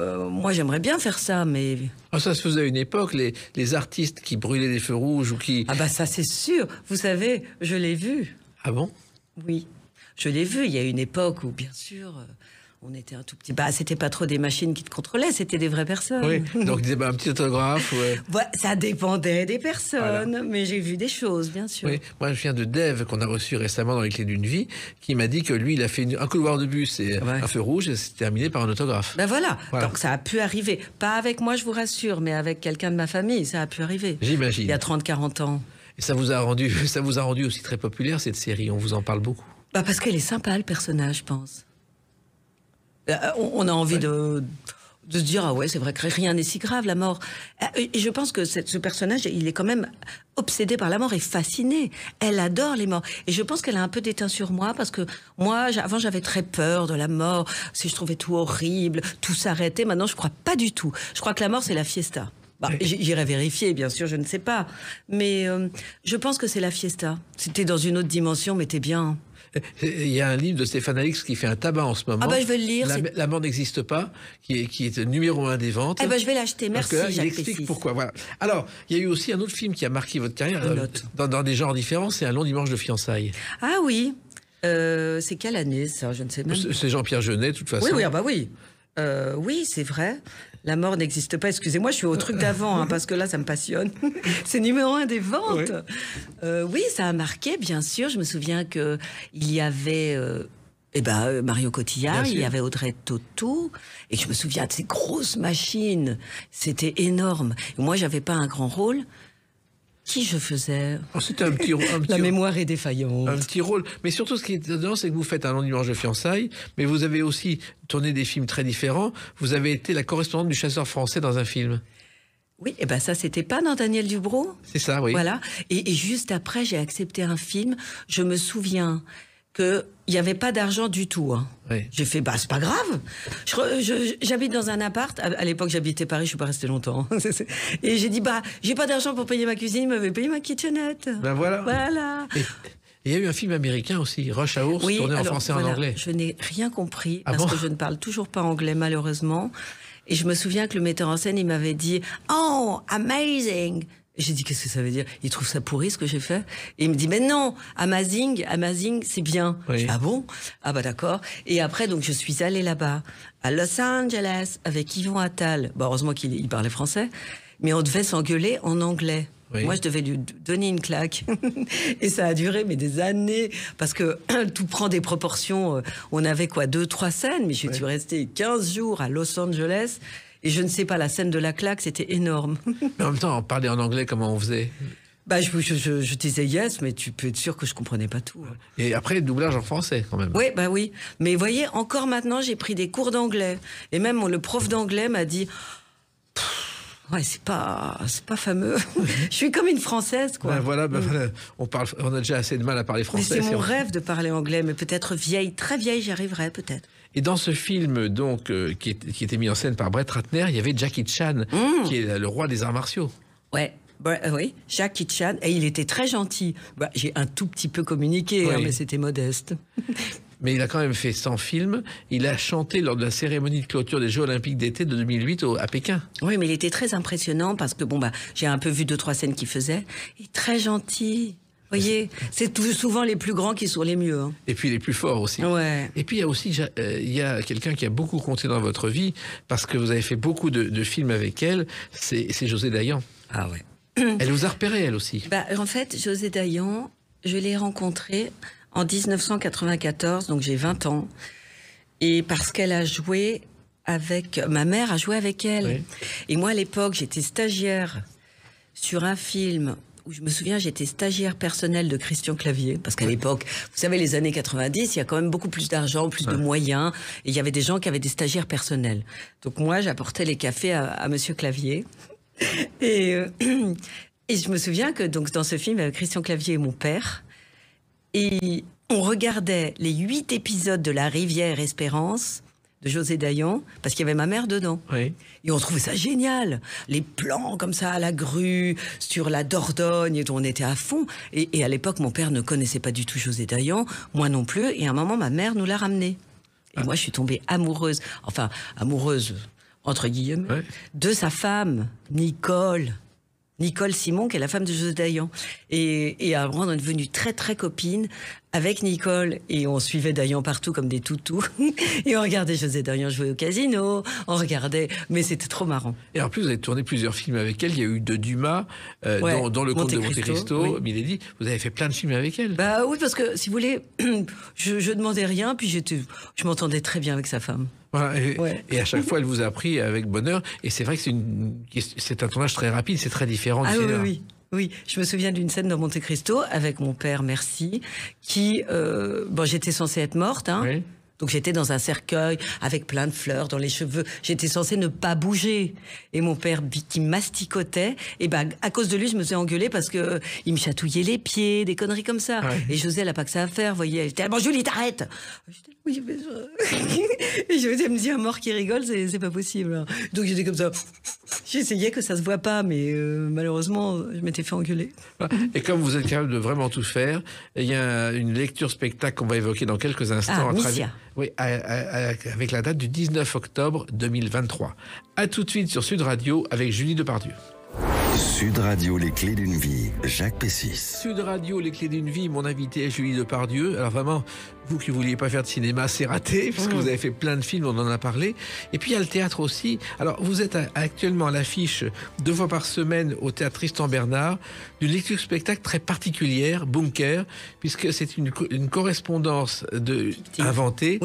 Euh, moi, j'aimerais bien faire ça, mais ah, ça se faisait à une époque les, les artistes qui brûlaient des feux rouges ou qui ah bah ça c'est sûr. Vous savez, je l'ai vu. Ah bon Oui, je l'ai vu. Il y a une époque où bien sûr. On était un tout petit. Bah, c'était pas trop des machines qui te contrôlaient, c'était des vraies personnes. Oui, donc bah, un petit autographe. Ouais. ça dépendait des personnes, mais j'ai vu des choses, bien sûr. Oui, moi je viens de Dev qu'on a reçu récemment dans les clés d'une vie, qui m'a dit que lui, il a fait un couloir de bus et un feu rouge, et c'est terminé par un autographe. Ben voilà. donc ça a pu arriver. Pas avec moi, je vous rassure, mais avec quelqu'un de ma famille, ça a pu arriver. J'imagine. Il y a 30-40 ans. Et ça vous a rendu, ça vous a rendu aussi très populaire cette série. On vous en parle beaucoup. Bah parce qu'elle est sympa le personnage, je pense. Euh, on a envie de se dire ah ouais c'est vrai que rien n'est si grave la mort euh, et je pense que ce personnage il est quand même obsédé par la mort et fasciné elle adore les morts et je pense qu'elle a un peu déteint sur moi parce que moi avant j'avais très peur de la mort si je trouvais tout horrible tout s'arrêtait maintenant je crois pas du tout je crois que la mort c'est la fiesta bah, J'irai vérifier, bien sûr, je ne sais pas. Mais euh, je pense que c'est la fiesta. C'était dans une autre dimension, mais t'es bien. Il y a un livre de Stéphane Alix qui fait un tabac en ce moment. Ah bah je veux le lire. La, n'existe pas, qui est, qui numéro un des ventes. Eh bah je vais l'acheter, merci. Parce que là, il explique pourquoi. Alors, il y a eu aussi un autre film qui a marqué votre carrière euh, dans, des genres différents, c'est Un long dimanche de fiançailles. Ah oui. Euh, c'est quelle année ça Je ne sais même. C'est Jean-Pierre Jeunet, de toute façon. Oui, oui. Ah bah euh, oui, c'est vrai. La mort n'existe pas. Excusez-moi, je suis au truc d'avant, hein, parce que là, ça me passionne. c'est numéro un des ventes. Euh, oui. ça a marqué, bien sûr. Je me souviens qu'il y avait... Euh, eh ben, euh, Mario Cotillard, il y avait Audrey Tautou, et je me souviens de ces grosses machines. C'était énorme. Moi, j'avais pas un grand rôle, qui je faisais oh, un petit La mémoire est défaillante. Un petit rôle. Mais surtout, ce qui est étonnant, c'est que vous faites un long dimanche de fiançailles, mais vous avez aussi tourné des films très différents. Vous avez été la correspondante du chasseur français dans un film. Oui, et eh ben ça, c'était pas dans Daniel Dubrow. C'est ça, oui. Voilà. et juste après, j'ai accepté un film. Je me souviens qu'il n'y avait pas d'argent du tout. Hein. J'ai fait, bah, c'est pas grave. J'habite dans un appart. À, l'époque, j'habitais Paris, je suis pas restée longtemps. Et j'ai dit, bah, j'ai pas d'argent pour payer ma cuisine, mais je payer ma kitchenette. Ben voilà. Voilà. Et... Il y a eu un film américain aussi, Rush Hour, tourné en français et en anglais. Je n'ai rien compris ah parce que je ne parle toujours pas anglais malheureusement. Et je me souviens que le metteur en scène, il m'avait dit Oh, amazing! J'ai dit, qu'est-ce que ça veut dire Il trouve ça pourri ce que j'ai fait Et il me dit, mais non, Amazing, Amazing, c'est bien. Oui. ah bon Ah bah d'accord. Et après, donc, je suis allée là-bas, à Los Angeles, avec Yvon Attal. Bah, heureusement qu'il parlait français, mais on devait s'engueuler en anglais. Moi, je devais lui donner une claque. et ça a duré, mais des années. Parce que tout prend des proportions. Euh, on avait quoi Deux, trois scènes. Mais je suis restée 15 jours à Los Angeles et je ne sais pas, la scène de la claque, c'était énorme. Mais en même temps, parler en anglais, comment on faisait bah, je, je, disais yes, mais tu peux être sûr que je comprenais pas tout. Hein. Et après, doublage en français, quand même. Oui, bah oui. Mais voyez, encore maintenant, j'ai pris des cours d'anglais. Et même le prof d'anglais m'a dit, Ouais, c'est pas, c'est pas fameux. je suis comme une française, quoi. Bah, mm. voilà, on parle, on a déjà assez de mal à parler français. C'est mon rêve de parler anglais, mais peut-être vieille, très vieille, j'y arriverai peut-être. Et dans ce film, donc, euh, qui, était mis en scène par Brett Ratner, il y avait Jackie Chan, mmh. qui est le roi des arts martiaux. Ouais, bah, euh, oui, Jackie Chan, et il était très gentil. Bah, j'ai un tout petit peu communiqué, hein, mais c'était modeste. mais il a quand même fait 100 films. Il a chanté lors de la cérémonie de clôture des Jeux Olympiques d'été de 2008 à Pékin. Oui, mais il était très impressionnant parce que bon bah j'ai un peu vu deux trois scènes qu'il faisait. Et très gentil, vous voyez, c'est souvent les plus grands qui sont les mieux. Hein. Et puis les plus forts aussi. Et puis il y a aussi euh, il quelqu'un qui a beaucoup compté dans votre vie parce que vous avez fait beaucoup de, films avec elle. C'est José Dayan. Ah ouais. Elle vous a repéré elle aussi. Bah, en fait, José Dayan, je l'ai rencontré en 1994, donc j'ai 20 ans, et parce qu'elle a joué avec ma mère a joué avec elle. Et moi à l'époque, j'étais stagiaire sur un film où je me souviens, j'étais stagiaire personnel de Christian Clavier, parce qu'à l'époque, vous savez, les années 90, il y a quand même beaucoup plus d'argent, plus de moyens, et il y avait des gens qui avaient des stagiaires personnels. Donc moi, j'apportais les cafés à, Monsieur Clavier. Et, euh, et je me souviens que donc dans ce film, euh, Christian Clavier et mon père, et on regardait les huit épisodes de La Rivière Espérance José daillon parce qu'il y avait ma mère dedans. Et on trouvait ça génial. Les plans comme ça à la grue, sur la Dordogne, et on était à fond. Et, à l'époque, mon père ne connaissait pas du tout José daillon moi non plus. Et à un moment, ma mère nous l'a ramené. Et ah. moi, je suis tombée amoureuse, enfin, amoureuse, entre guillemets, de sa femme, Nicole. Nicole Simon, qui est la femme de José daillon Et, et à un moment, on est devenu très, très copine avec Nicole et on suivait Dayan partout comme des toutous. et on regardait José Dayan jouer au casino, on regardait, mais c'était trop marrant. Et en plus, vous avez tourné plusieurs films avec elle. Il y a eu de Dumas euh, dans, Le Comte de Monte Cristo, Milady. Vous avez fait plein de films avec elle. Bah oui, parce que si vous voulez, je, je demandais rien, puis je m'entendais très bien avec sa femme. et, à chaque fois, elle vous a pris avec bonheur. Et c'est vrai que c'est, un tournage très rapide, c'est très différent. là. ah, oui, oui, oui, je me souviens d'une scène dans Monte Cristo avec mon père, merci, qui, euh, bon, j'étais censée être morte, hein, donc j'étais dans un cercueil avec plein de fleurs dans les cheveux. J'étais censée ne pas bouger. Et mon père qui masticotait, et eh ben à cause de lui, je me suis engueulée parce que euh, il me chatouillait les pieds, des conneries comme ça. Et José, elle a pas que ça à faire, voyez. Elle était ah bon Julie, t'arrêtes. Oui, je... et je me dis un mort qui rigole, c'est pas possible. Hein. Donc j'étais comme ça. J'essayais que ça se voit pas, mais euh, malheureusement, je m'étais fait engueuler. Et comme vous êtes capable de vraiment tout faire, il y a une lecture spectacle qu'on va évoquer dans quelques instants ah, à oui, avec la date du 19 octobre 2023. À tout de suite sur Sud Radio avec Julie Depardieu. Sud Radio, les clés d'une vie, Jacques Pessis. Sud Radio, les clés d'une vie, mon invité est Julie Depardieu. Alors vraiment, vous qui vouliez pas faire de cinéma, c'est raté, parce que vous avez fait plein de films, on en a parlé. Et puis il y a le théâtre aussi. Alors vous êtes actuellement à l'affiche deux fois par semaine au théâtre Tristan Bernard d'une lecture spectacle très particulière, Bunker, puisque c'est une, correspondance inventée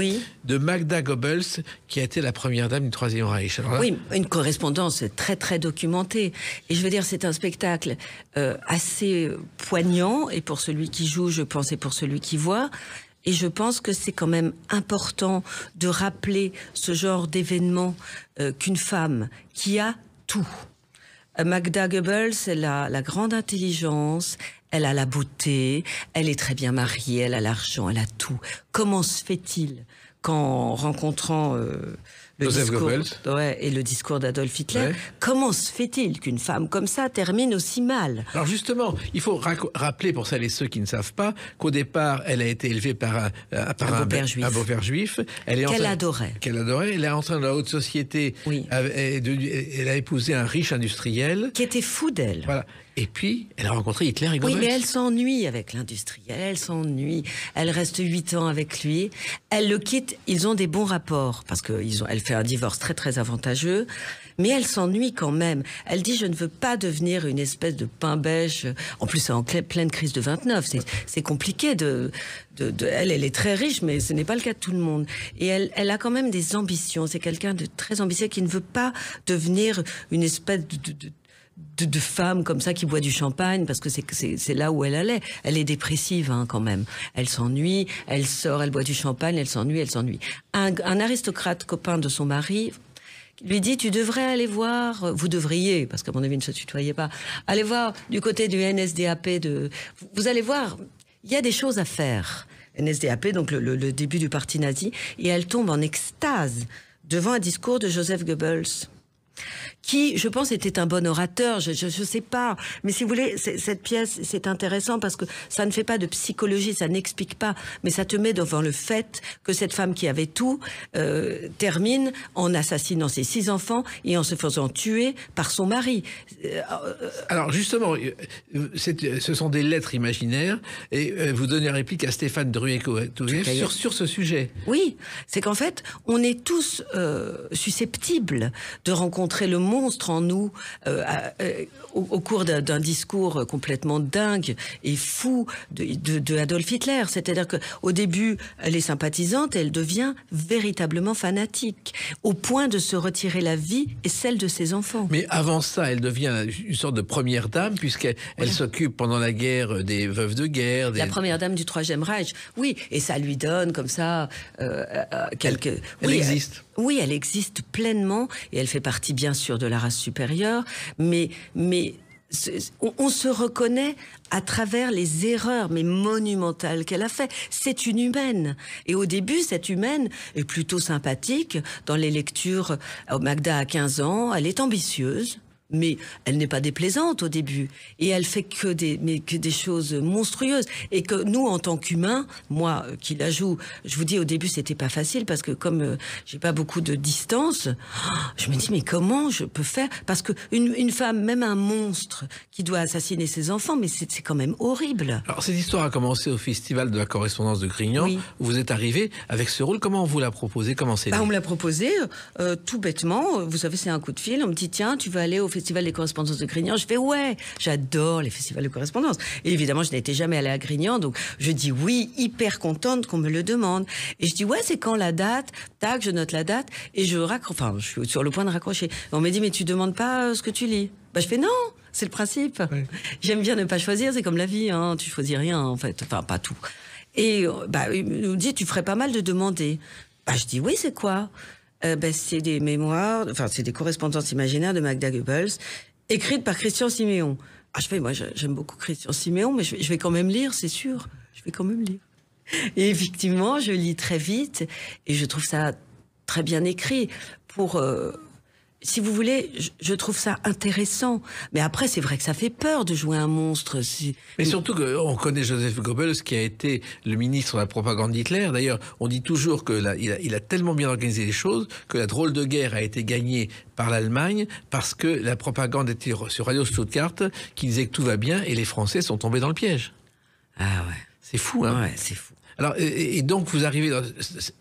de Magda Goebbels, qui a été la première dame du Troisième Reich. oui, une correspondance très très documentée. Et je veux dire, c'est un spectacle euh, assez poignant, et pour celui qui joue, je pense, et pour celui qui voit. Et je pense que c'est quand même important de rappeler ce genre d'événement euh, qu'une femme qui a tout. Magda Goebbels, elle a la grande intelligence, elle a la beauté, elle est très bien mariée, elle a l'argent, elle a tout. Comment se fait-il qu'en rencontrant euh, Joseph Goebbels. et le discours d'Adolf Hitler. Comment se fait-il qu'une femme comme ça termine aussi mal Alors justement, il faut rappeler pour celles et ceux qui ne savent pas qu'au départ, elle a été élevée par un, euh, beau-père juif. Elle est qu'elle adorait. Qu'elle adorait. Elle est entrée dans la haute société. Oui. Elle, elle a épousé un riche industriel. Qui était fou d'elle. Voilà. Et puis, elle a rencontré Hitler et Oui, mais elle s'ennuie avec l'industriel, elle s'ennuie. Elle reste huit ans avec lui. Elle le quitte, ils ont des bons rapports, parce qu'elle fait un divorce très très avantageux. Mais elle s'ennuie quand même. Elle dit, je ne veux pas devenir une espèce de pain beige. En plus, en pleine crise de 29. C'est compliqué de, Elle, est très riche, mais ce n'est pas le cas de tout le monde. Et elle, a quand même des ambitions. C'est quelqu'un de très ambitieux qui ne veut pas devenir une espèce de de, femmes comme ça qui boit du champagne parce que c'est là où elle allait. Elle est dépressive hein, quand même. Elle s'ennuie, elle sort, elle boit du champagne, elle s'ennuie, elle s'ennuie. Un, aristocrate copain de son mari lui dit tu devrais aller voir, vous devriez parce qu'à mon avis ne se tutoyait pas, allez voir du côté du NSDAP de, vous allez voir, il y a des choses à faire. NSDAP, donc le début du parti nazi, et elle tombe en extase devant un discours de Joseph Goebbels qui, je pense, était un bon orateur. Je ne sais pas. Mais si vous voulez, cette pièce, c'est intéressant parce que ça ne fait pas de psychologie, ça n'explique pas, mais ça te met devant le fait que cette femme qui avait tout euh, termine en assassinant ses six enfants et en se faisant tuer par son mari. Euh, euh, Alors justement, ce sont des lettres imaginaires et vous donnez réplique à Stéphane druet sur, sur ce sujet. Oui, c'est qu'en fait, on est tous susceptibles de rencontrer le monde monstre en nous euh, euh, au, cours d'un discours complètement dingue et fou de, Adolf Hitler. C'est-à-dire qu'au début, elle est sympathisante elle devient véritablement fanatique, au point de se retirer la vie et celle de ses enfants. Mais avant ça, elle devient une sorte de première dame, puisqu'elle s'occupe pendant la guerre des veuves de guerre. La première dame du Troisième Reich, oui, et ça lui donne comme ça euh, quelques... Elle, existe oui, elle existe pleinement et elle fait partie bien sûr de la race supérieure, mais, on, se reconnaît à travers les erreurs, mais monumentales qu'elle a faites. C'est une humaine. Et au début, cette humaine est plutôt sympathique. Dans les lectures, euh, Magda à 15 ans, elle est ambitieuse mais elle n'est pas déplaisante au début et elle fait que des mais que des choses monstrueuses et que nous en tant qu'humains, moi euh, qui la joue, je vous dis au début c'était pas facile parce que comme je euh, j'ai pas beaucoup de distance, je me dis mais comment je peux faire parce que une, femme même un monstre qui doit assassiner ses enfants mais c'est quand même horrible. Alors cette histoire a commencé au festival de la correspondance de Grignan, où vous êtes arrivé avec ce rôle, comment vous l'a proposé, comment c'est bah, On me l'a proposé euh, tout bêtement, vous savez c'est un coup de fil, on me dit tiens, tu vas aller au festival Festival des correspondances de Grignan. Je fais ouais, j'adore les festivals de correspondance. Et évidemment, je n'étais jamais allée à Grignan, donc je dis oui, hyper contente qu'on me le demande. Et je dis ouais, c'est quand la date Tac, je note la date et je raccroche. Enfin, je suis sur le point de raccrocher. on me dit mais tu demandes pas euh, ce que tu lis. Bah, je fais non, c'est le principe. J'aime bien ne pas choisir, c'est comme la vie, hein. tu choisis rien en fait, enfin pas tout. Et euh, bah, il nous dit tu ferais pas mal de demander. Bah, je dis oui, c'est quoi euh, ben, c'est des mémoires, enfin c'est des correspondances imaginaires de Magda Goebbels, écrites par Christian Siméon. Ah, je fais, moi j'aime beaucoup Christian Siméon, mais je vais, quand même lire, c'est sûr. Je vais quand même lire. Et effectivement, je lis très vite et je trouve ça très bien écrit pour euh, si vous voulez, je, trouve ça intéressant. Mais après, c'est vrai que ça fait peur de jouer un monstre. Mais surtout qu'on connaît Joseph Goebbels, qui a été le ministre de la propagande d'Hitler. D'ailleurs, on dit toujours qu'il a, il a tellement bien organisé les choses que la drôle de guerre a été gagnée par l'Allemagne parce que la propagande était sur Radio Stuttgart qui disait que tout va bien et les Français sont tombés dans le piège. Ah ouais. C'est fou, hein ouais, c'est fou. Alors, et, donc, vous arrivez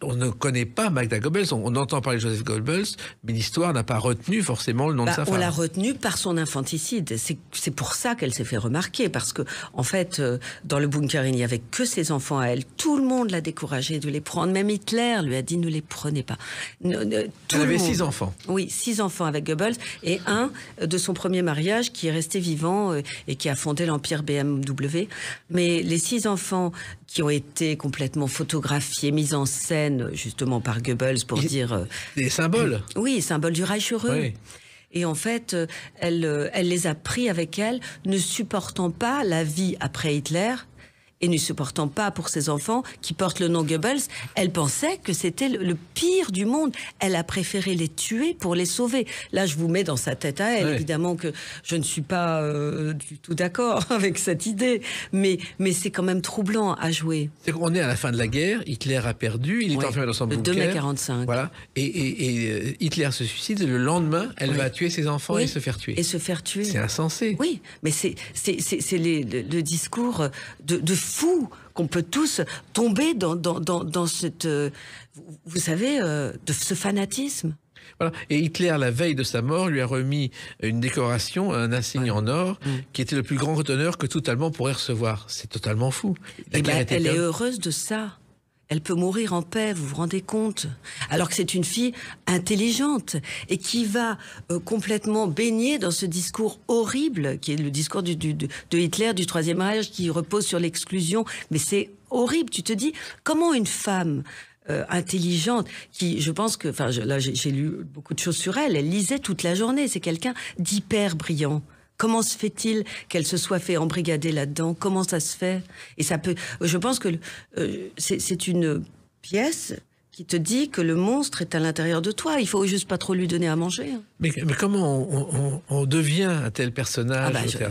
On ne connaît pas Magda Goebbels, on, entend parler de Joseph Goebbels, mais l'histoire n'a pas retenu forcément le nom de bah, sa femme. On l'a retenu par son infanticide. C'est pour ça qu'elle s'est fait remarquer, parce que, en fait, euh, dans le bunker, il n'y avait que ses enfants à elle. Tout le monde l'a découragée de les prendre. Même Hitler lui a dit ne les prenez pas. Vous avez six enfants. Oui, six enfants avec Goebbels et un de son premier mariage qui est resté vivant euh, et qui a fondé l'empire BMW. Mais les six enfants qui ont été complètement photographiées, mises en scène justement par Goebbels pour dire... Euh, des symboles Oui, symboles du Reich heureux. Et en fait, euh, elle, euh, elle les a pris avec elle, ne supportant pas la vie après Hitler et ne supportant pas pour ses enfants qui portent le nom Goebbels, elle pensait que c'était le pire du monde. Elle a préféré les tuer pour les sauver. Là, je vous mets dans sa tête à elle, évidemment que je ne suis pas euh, du tout d'accord avec cette idée, mais, mais c'est quand même troublant à jouer. on est à la fin de la guerre, Hitler a perdu, il est enfermé dans son le bunker. 2 Voilà, et, euh, Hitler se suicide, le lendemain, elle va tuer ses enfants et se faire tuer. Et se faire tuer. C'est insensé. Oui, mais c'est le, le discours de, de fou qu'on peut tous tomber dans, dans, cette, euh, vous savez, euh, de ce fanatisme. Et Hitler, la veille de sa mort, lui a remis une décoration, un insigne en or, mm. qui était le plus grand honneur que tout Allemand pourrait recevoir. C'est totalement fou. Eh ben, elle est heureuse de ça. Elle peut mourir en paix, vous vous rendez compte Alors que c'est une fille intelligente et qui va euh, complètement baigner dans ce discours horrible qui est le discours de Hitler du Troisième Reich qui repose sur l'exclusion. Mais c'est horrible, tu te dis, comment une femme euh, intelligente, qui, je pense que, enfin, là, j'ai lu beaucoup de choses sur elle. Elle lisait toute la journée. C'est quelqu'un d'hyper brillant. Comment se fait-il qu'elle se soit fait embrigader là-dedans Comment ça se fait Et ça peut. Je pense que euh, c'est une pièce qui te dit que le monstre est à l'intérieur de toi. Il faut juste pas trop lui donner à manger. Hein. Mais, comment on, devient un tel personnage ah bah,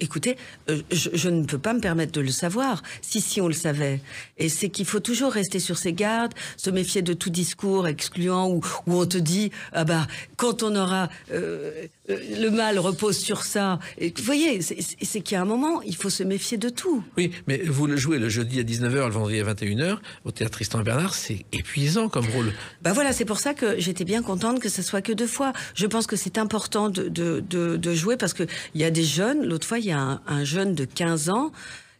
Écoutez, euh, je, ne peux pas me permettre de le savoir, si si on le savait. Et c'est qu'il faut toujours rester sur ses gardes, se méfier de tout discours excluant où, on te dit ah bah quand on aura euh, euh, le mal repose sur ça. vous voyez, c'est qu'il un moment, il faut se méfier de tout. Oui, mais vous le jouez le jeudi à 19h, le vendredi à 21h, au théâtre Tristan Bernard, c'est épuisant comme rôle. Bah voilà, c'est pour ça que j'étais bien contente que ce soit que deux fois. Je pense que c'est important de, jouer parce qu'il y a des jeunes, l'autre fois, il y a un, jeune de 15 ans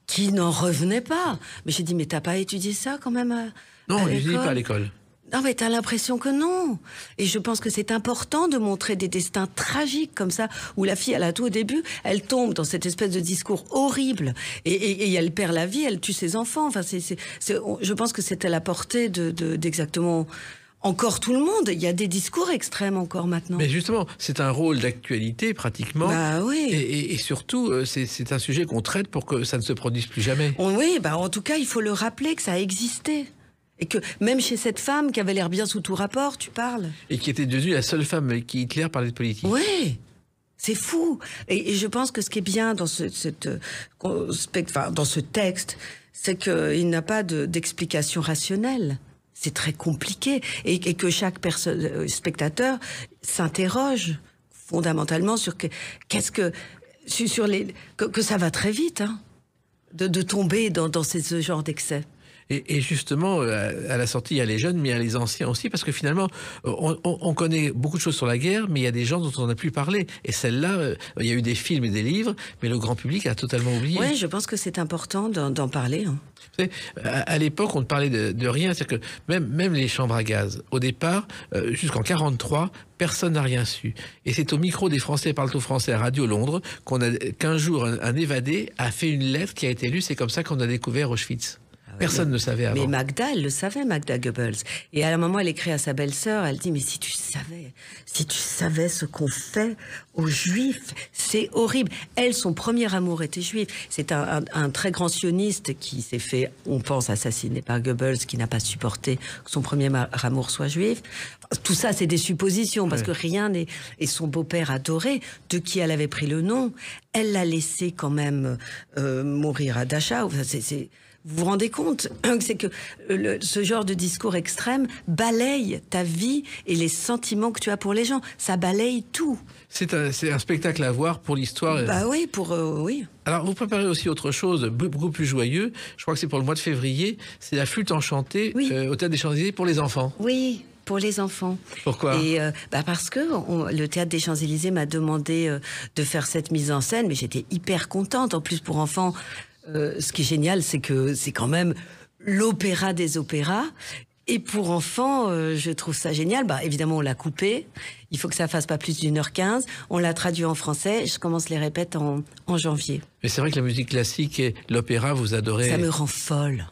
qui n'en revenait pas. Mais j'ai dit, mais t'as pas étudié ça quand même non, on ne pas à l'école. Non, mais t'as l'impression que non. Et je pense que c'est important de montrer des destins tragiques comme ça, où la fille, elle a tout au début, elle tombe dans cette espèce de discours horrible, et, elle perd la vie, elle tue ses enfants. Enfin, je pense que c'est à la portée de, d'exactement encore tout le monde. Il y a des discours extrêmes encore maintenant. Mais justement, c'est un rôle d'actualité pratiquement. Bah oui. Et, surtout, euh, c'est, un sujet qu'on traite pour que ça ne se produise plus jamais. oui, bah en tout cas, il faut le rappeler que ça a existé. Et que même chez cette femme qui avait l'air bien sous tout rapport, tu parles. Et qui était devenue la seule femme qui Hitler parlait de politique. Oui. C'est fou. Et, je pense que ce qui est bien dans ce, euh, dans ce texte, c'est qu'il n'a pas d'explication rationnelle. C'est très compliqué. Et, que chaque euh, spectateur s'interroge fondamentalement sur qu'est-ce que, sur les, que, ça va très vite, hein, de, tomber dans, dans ce genre d'excès. Et, justement, euh, à la sortie, il y a les jeunes, mais il y a les anciens aussi, parce que finalement, on, connaît beaucoup de choses sur la guerre, mais il y a des gens dont on n'a plus parlé. Et celle-là, euh, il y a eu des films et des livres, mais le grand public a totalement oublié. Oui, je pense que c'est important d'en parler. Hein. à, l'époque, on ne parlait de, rien. C'est-à-dire que même, même les chambres à gaz, au départ, euh, jusqu'en 1943, personne n'a rien su. Et c'est au micro des Français parlent aux Français Radio Londres qu'un jour un, un, évadé a fait une lettre qui a été lue. C'est comme ça qu'on a découvert Auschwitz. Ah Personne ne savait avant. Mais Magda, elle le savait, Magda Goebbels. Et à un moment, elle écrit à sa belle-sœur, elle dit, mais si tu savais, si tu savais ce qu'on fait aux Juifs, c'est horrible. Elle, son premier amour était juif. C'est un, très grand sioniste qui s'est fait, on pense, assassiné par Goebbels, qui n'a pas supporté que son premier amour soit juif. Tout ça, c'est des suppositions, parce que rien n'est... Et son beau-père adoré, de qui elle avait pris le nom, elle l'a laissé quand même euh, mourir à Dachau. C'est vous vous rendez compte C'est que euh, ce genre de discours extrême balaye ta vie et les sentiments que tu as pour les gens. Ça balaye tout. C'est un, spectacle à voir pour l'histoire. Bah oui, pour euh, oui. Alors vous préparez aussi autre chose, beaucoup plus joyeux. Je crois que c'est pour le mois de février. C'est la flûte enchantée euh, au théâtre des Champs-Élysées pour les enfants. Oui, pour les enfants. Pourquoi Et bah parce que le théâtre des Champs Élysées m'a demandé de faire cette mise en scène, mais j'étais hyper contente. En plus pour enfants, euh, ce qui est génial, c'est que c'est quand même l'opéra des opéras. Et pour enfants, euh, je trouve ça génial. Bah, évidemment, on l'a coupé. Il faut que ça fasse pas plus d'une heure quinze. On l'a traduit en français. Je commence les répètes en, en janvier. Mais c'est vrai que la musique classique et l'opéra, vous adorez. Ça me rend folle.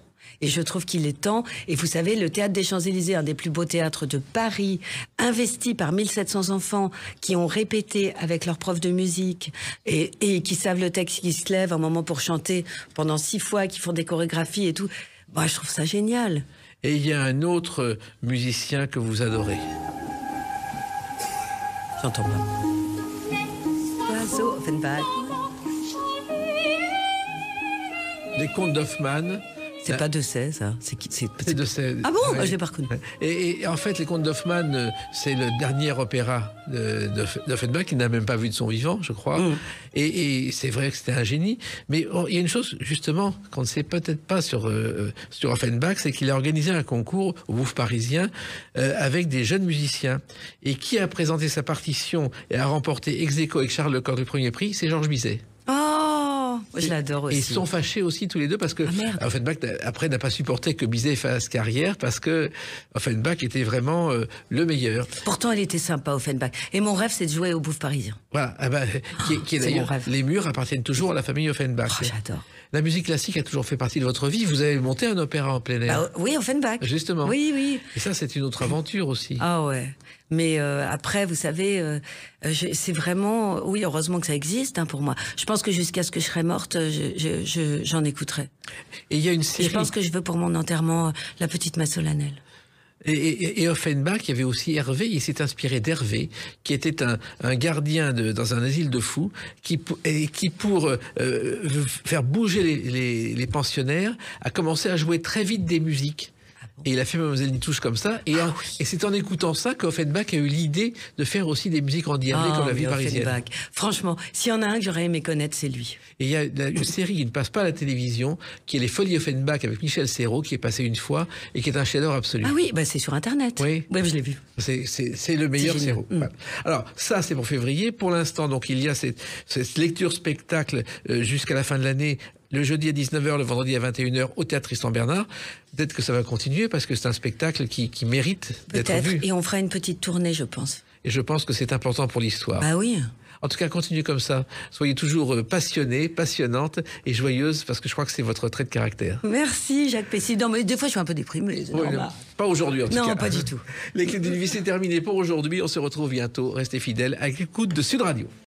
Et je trouve qu'il est temps. Et vous savez, le théâtre des Champs-Élysées, un des plus beaux théâtres de Paris, investi par 1700 enfants qui ont répété avec leurs profs de musique et, qui savent le texte, qui se lèvent un moment pour chanter pendant six fois, qui font des chorégraphies et tout. Moi, je trouve ça génial. Et il y a un autre euh, musicien que vous adorez. J'entends pas. Les contes d'Hoffmann c'est euh, pas de 16 ça C'est de Ah bon ouais. Ah, je l'ai pas reconnu. Et, en fait, les contes d'Hoffmann, euh, c'est le dernier opéra d'Offenbach, qui n'a même pas vu de son vivant, je crois. Mm. Et, c'est vrai que c'était un génie. Mais il y a une chose, justement, qu'on ne sait peut-être pas sur, euh, sur Offenbach, c'est qu'il a organisé un concours au Bouffe parisien avec des jeunes musiciens. Et qui a présenté sa partition et a remporté ex aequo avec Charles corps du premier prix C'est Georges Bizet. Oh Oh, je l'adore aussi. ils sont fâchés aussi tous les deux parce que Offenbach ah, après n'a pas supporté que Bizet fasse carrière parce que Offenbach était vraiment euh, le meilleur. Pourtant, elle était sympa Offenbach. Et mon rêve, c'est de jouer au Bouffe Parisien. Voilà, ah bah, qui, est, oh, d'ailleurs les murs appartiennent toujours à la famille Offenbach. Oh, j'adore. La musique classique a toujours fait partie de votre vie. Vous avez monté un opéra en plein air. Bah, oui, oui, Offenbach. Justement. Oui, oui. Et ça, c'est une autre aventure aussi. Ah ouais. Mais euh, après, vous savez, euh, euh, c'est vraiment... Oui, heureusement que ça existe hein, pour moi. Je pense que jusqu'à ce que je serai morte, j'en je, écouterai. Et il y a une série... je pense que je veux pour mon enterrement La Petite Masse solennelle. Et, Offenbach, il y avait aussi Hervé, il s'est inspiré d'Hervé, qui était un, gardien dans un asile de fous, qui, et qui pour euh, euh, faire bouger les, pensionnaires, a commencé à jouer très vite des musiques. Et il a fait Mademoiselle Nitouche comme ça. Et, ah et c'est en écoutant ça qu'Offenbach a eu l'idée de faire aussi des musiques en ah, comme la vie parisienne. Franchement, s'il y en a un que j'aurais aimé connaître, c'est lui. Et il y a une série qui ne passe pas à la télévision, qui est Les Folies Offenbach avec Michel Serrault, qui est passé une fois et qui est un chef d'or absolu. Ah oui, bah c'est sur Internet. Oui, bah, je l'ai vu. C'est le meilleur Serrault. Mm. Alors, ça, c'est pour février. Pour l'instant, donc, il y a cette, cette lecture spectacle euh, jusqu'à la fin de l'année le jeudi à 19h, le vendredi à 21h au théâtre Tristan Bernard. Peut-être que ça va continuer parce que c'est un spectacle qui, mérite d'être vu. Et on fera une petite tournée, je pense. Et je pense que c'est important pour l'histoire. Bah oui. En tout cas, continuez comme ça. Soyez toujours euh, passionnée, passionnante et joyeuse parce que je crois que c'est votre trait de caractère. Merci Jacques Pessy. Non, mais des fois je suis un peu déprimée. pas aujourd'hui en tout cas. Non, pas du tout. Les clés d'une vie, c'est terminé pour aujourd'hui. On se retrouve bientôt. Restez fidèles à l'écoute de Sud Radio.